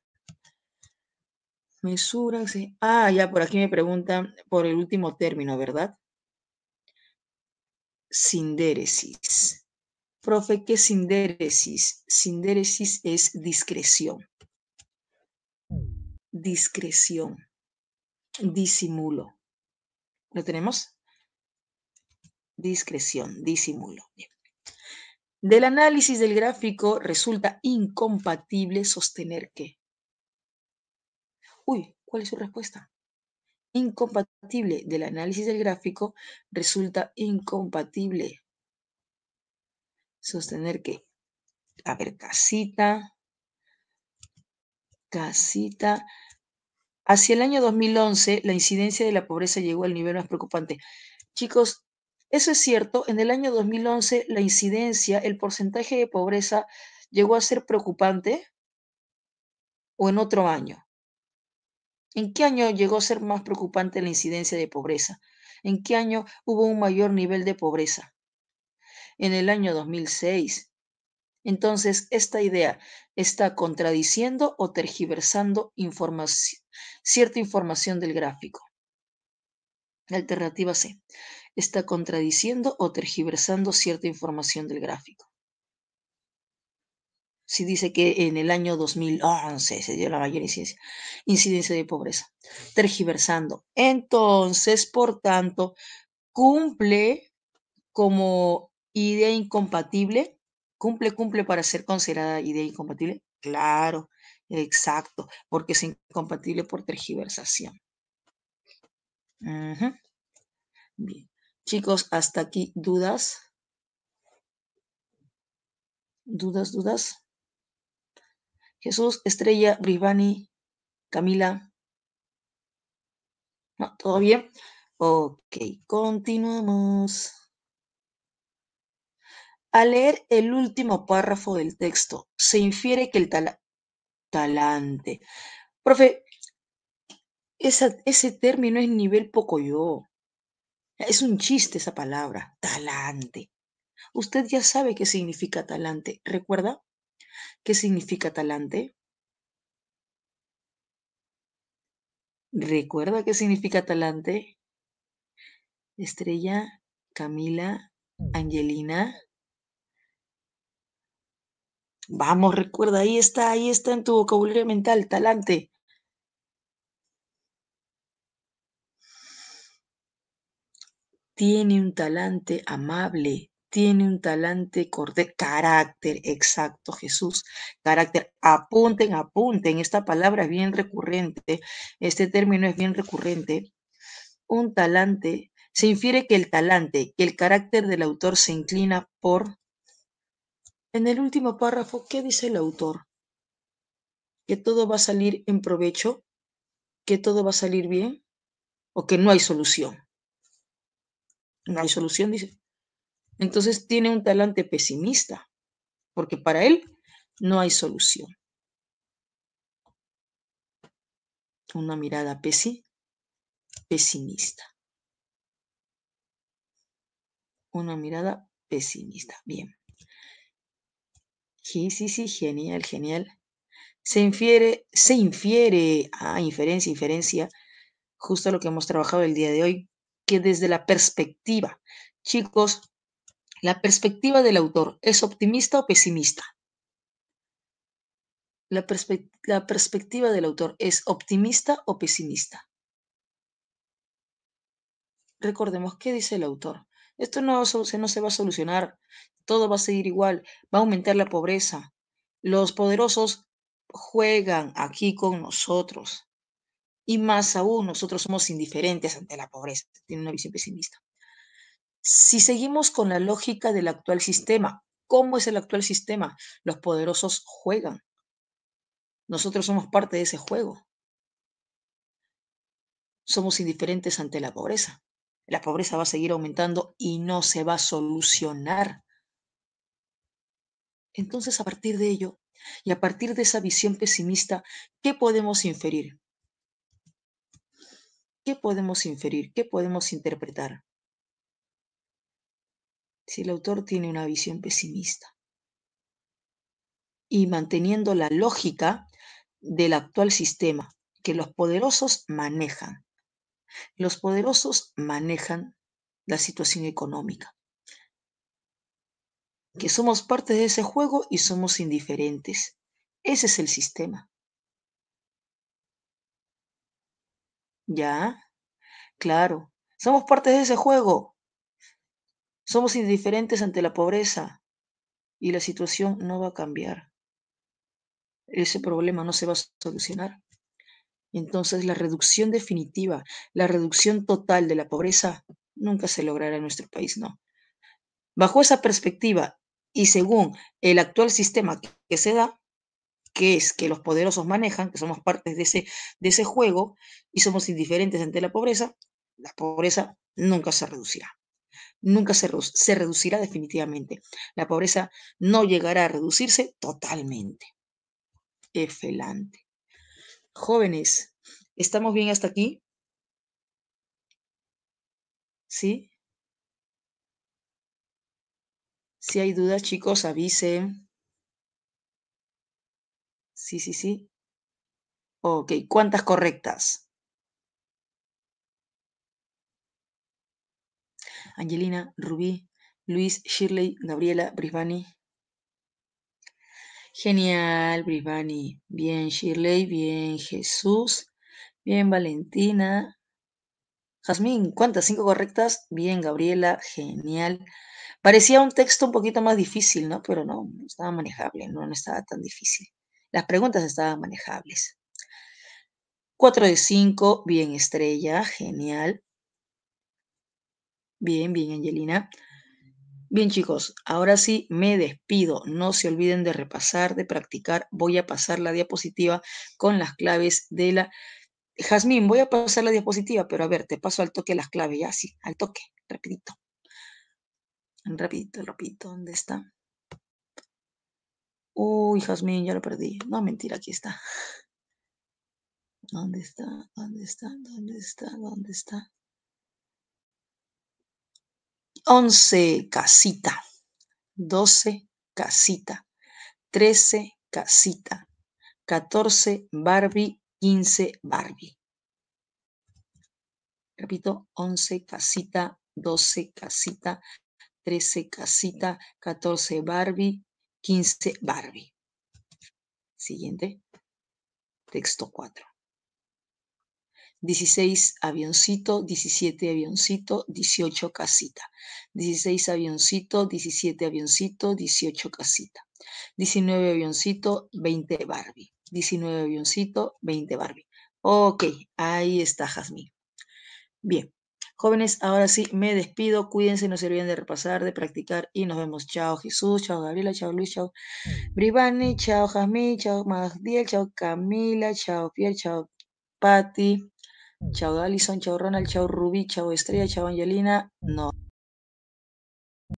Mesura, Ah, ya por aquí me preguntan por el último término, ¿verdad? Sindéresis. Profe, ¿qué es sindéresis? Sindéresis es discreción. Discreción. Disimulo lo tenemos. Discreción, disimulo. Del análisis del gráfico resulta incompatible sostener que. Uy, ¿cuál es su respuesta? Incompatible del análisis del gráfico resulta incompatible sostener que. A ver, casita. Casita Hacia el año 2011, la incidencia de la pobreza llegó al nivel más preocupante. Chicos, eso es cierto, en el año 2011 la incidencia, el porcentaje de pobreza llegó a ser preocupante o en otro año. ¿En qué año llegó a ser más preocupante la incidencia de pobreza? ¿En qué año hubo un mayor nivel de pobreza? En el año 2006, entonces, esta idea está contradiciendo o tergiversando cierta información del gráfico. La alternativa C. Está contradiciendo o tergiversando cierta información del gráfico. Si dice que en el año 2011 se dio la mayor incidencia, incidencia de pobreza, tergiversando. Entonces, por tanto, cumple como idea incompatible ¿Cumple, cumple para ser considerada idea incompatible? Claro, exacto, porque es incompatible por tergiversación. Bien. Chicos, hasta aquí dudas. ¿Dudas, dudas? Jesús, Estrella, Bribani, Camila. ¿No? ¿Todo bien? Ok, continuamos. Al leer el último párrafo del texto, se infiere que el talante... Profe, ese término es nivel poco yo. Es un chiste esa palabra, talante. Usted ya sabe qué significa talante, ¿recuerda? ¿Qué significa talante? ¿Recuerda qué significa talante? Estrella, Camila, Angelina, Vamos, recuerda, ahí está, ahí está en tu vocabulario mental, talante. Tiene un talante amable, tiene un talante carácter, exacto, Jesús, carácter. Apunten, apunten, esta palabra es bien recurrente, este término es bien recurrente. Un talante, se infiere que el talante, que el carácter del autor se inclina por en el último párrafo, ¿qué dice el autor? ¿Que todo va a salir en provecho? ¿Que todo va a salir bien? ¿O que no hay solución? No hay solución, dice. Entonces tiene un talante pesimista, porque para él no hay solución. Una mirada pesimista. Una mirada pesimista. Bien. Sí, sí, sí, genial, genial. Se infiere, se infiere, ah, inferencia, inferencia, justo lo que hemos trabajado el día de hoy, que desde la perspectiva, chicos, la perspectiva del autor, ¿es optimista o pesimista? La, la perspectiva del autor, ¿es optimista o pesimista? Recordemos qué dice el autor. Esto no, no se va a solucionar. Todo va a seguir igual. Va a aumentar la pobreza. Los poderosos juegan aquí con nosotros. Y más aún, nosotros somos indiferentes ante la pobreza. Tiene una visión pesimista. Si seguimos con la lógica del actual sistema, ¿cómo es el actual sistema? Los poderosos juegan. Nosotros somos parte de ese juego. Somos indiferentes ante la pobreza. La pobreza va a seguir aumentando y no se va a solucionar. Entonces, a partir de ello y a partir de esa visión pesimista, ¿qué podemos inferir? ¿Qué podemos inferir? ¿Qué podemos interpretar? Si el autor tiene una visión pesimista y manteniendo la lógica del actual sistema que los poderosos manejan, los poderosos manejan la situación económica. Que somos parte de ese juego y somos indiferentes. Ese es el sistema. Ya, claro. Somos parte de ese juego. Somos indiferentes ante la pobreza y la situación no va a cambiar. Ese problema no se va a solucionar. Entonces la reducción definitiva, la reducción total de la pobreza nunca se logrará en nuestro país, no. Bajo esa perspectiva y según el actual sistema que se da, que es que los poderosos manejan, que somos parte de ese, de ese juego y somos indiferentes ante la pobreza, la pobreza nunca se reducirá. Nunca se, se reducirá definitivamente. La pobreza no llegará a reducirse totalmente. Efelante. Jóvenes, ¿estamos bien hasta aquí? ¿Sí? Si hay dudas, chicos, avisen. Sí, sí, sí. Ok, ¿cuántas correctas? Angelina, Rubí, Luis, Shirley, Gabriela, Brisbani. Genial, Brivani. Bien, Shirley. Bien, Jesús. Bien, Valentina. Jazmín, ¿cuántas? Cinco correctas. Bien, Gabriela. Genial. Parecía un texto un poquito más difícil, ¿no? Pero no, estaba manejable, no, estaba tan difícil. Las preguntas estaban manejables. Cuatro de cinco. bien estrella, genial. Bien, bien, Angelina. Bien chicos, ahora sí me despido. No se olviden de repasar, de practicar. Voy a pasar la diapositiva con las claves de la... Jazmín, voy a pasar la diapositiva, pero a ver, te paso al toque las claves, ya sí, al toque, rapidito. Rapidito, rapidito, ¿dónde está? Uy, Jazmín, ya lo perdí. No, mentira, aquí está. ¿Dónde está? ¿Dónde está? ¿Dónde está? ¿Dónde está? 11 casita, 12 casita, 13 casita, 14 Barbie, 15 Barbie. Repito, 11 casita, 12 casita, 13 casita, 14 Barbie, 15 Barbie. Siguiente, texto 4. 16 avioncito, 17 avioncito, 18 casita. 16 avioncito, 17 avioncito, 18 casita. 19 avioncito, 20 Barbie. 19 avioncito, 20 Barbie. Ok, ahí está Jazmín. Bien. Jóvenes, ahora sí me despido. Cuídense, no se olviden de repasar, de practicar y nos vemos. Chao Jesús, chao Gabriela, chao Luis, chao Bribani. chao Jazmín, chao Magdiel, chao Camila, chao Pierre, chao Patti, Chao Alison, chao Ronald, chao Rubí, chao Estrella, chao Angelina. No.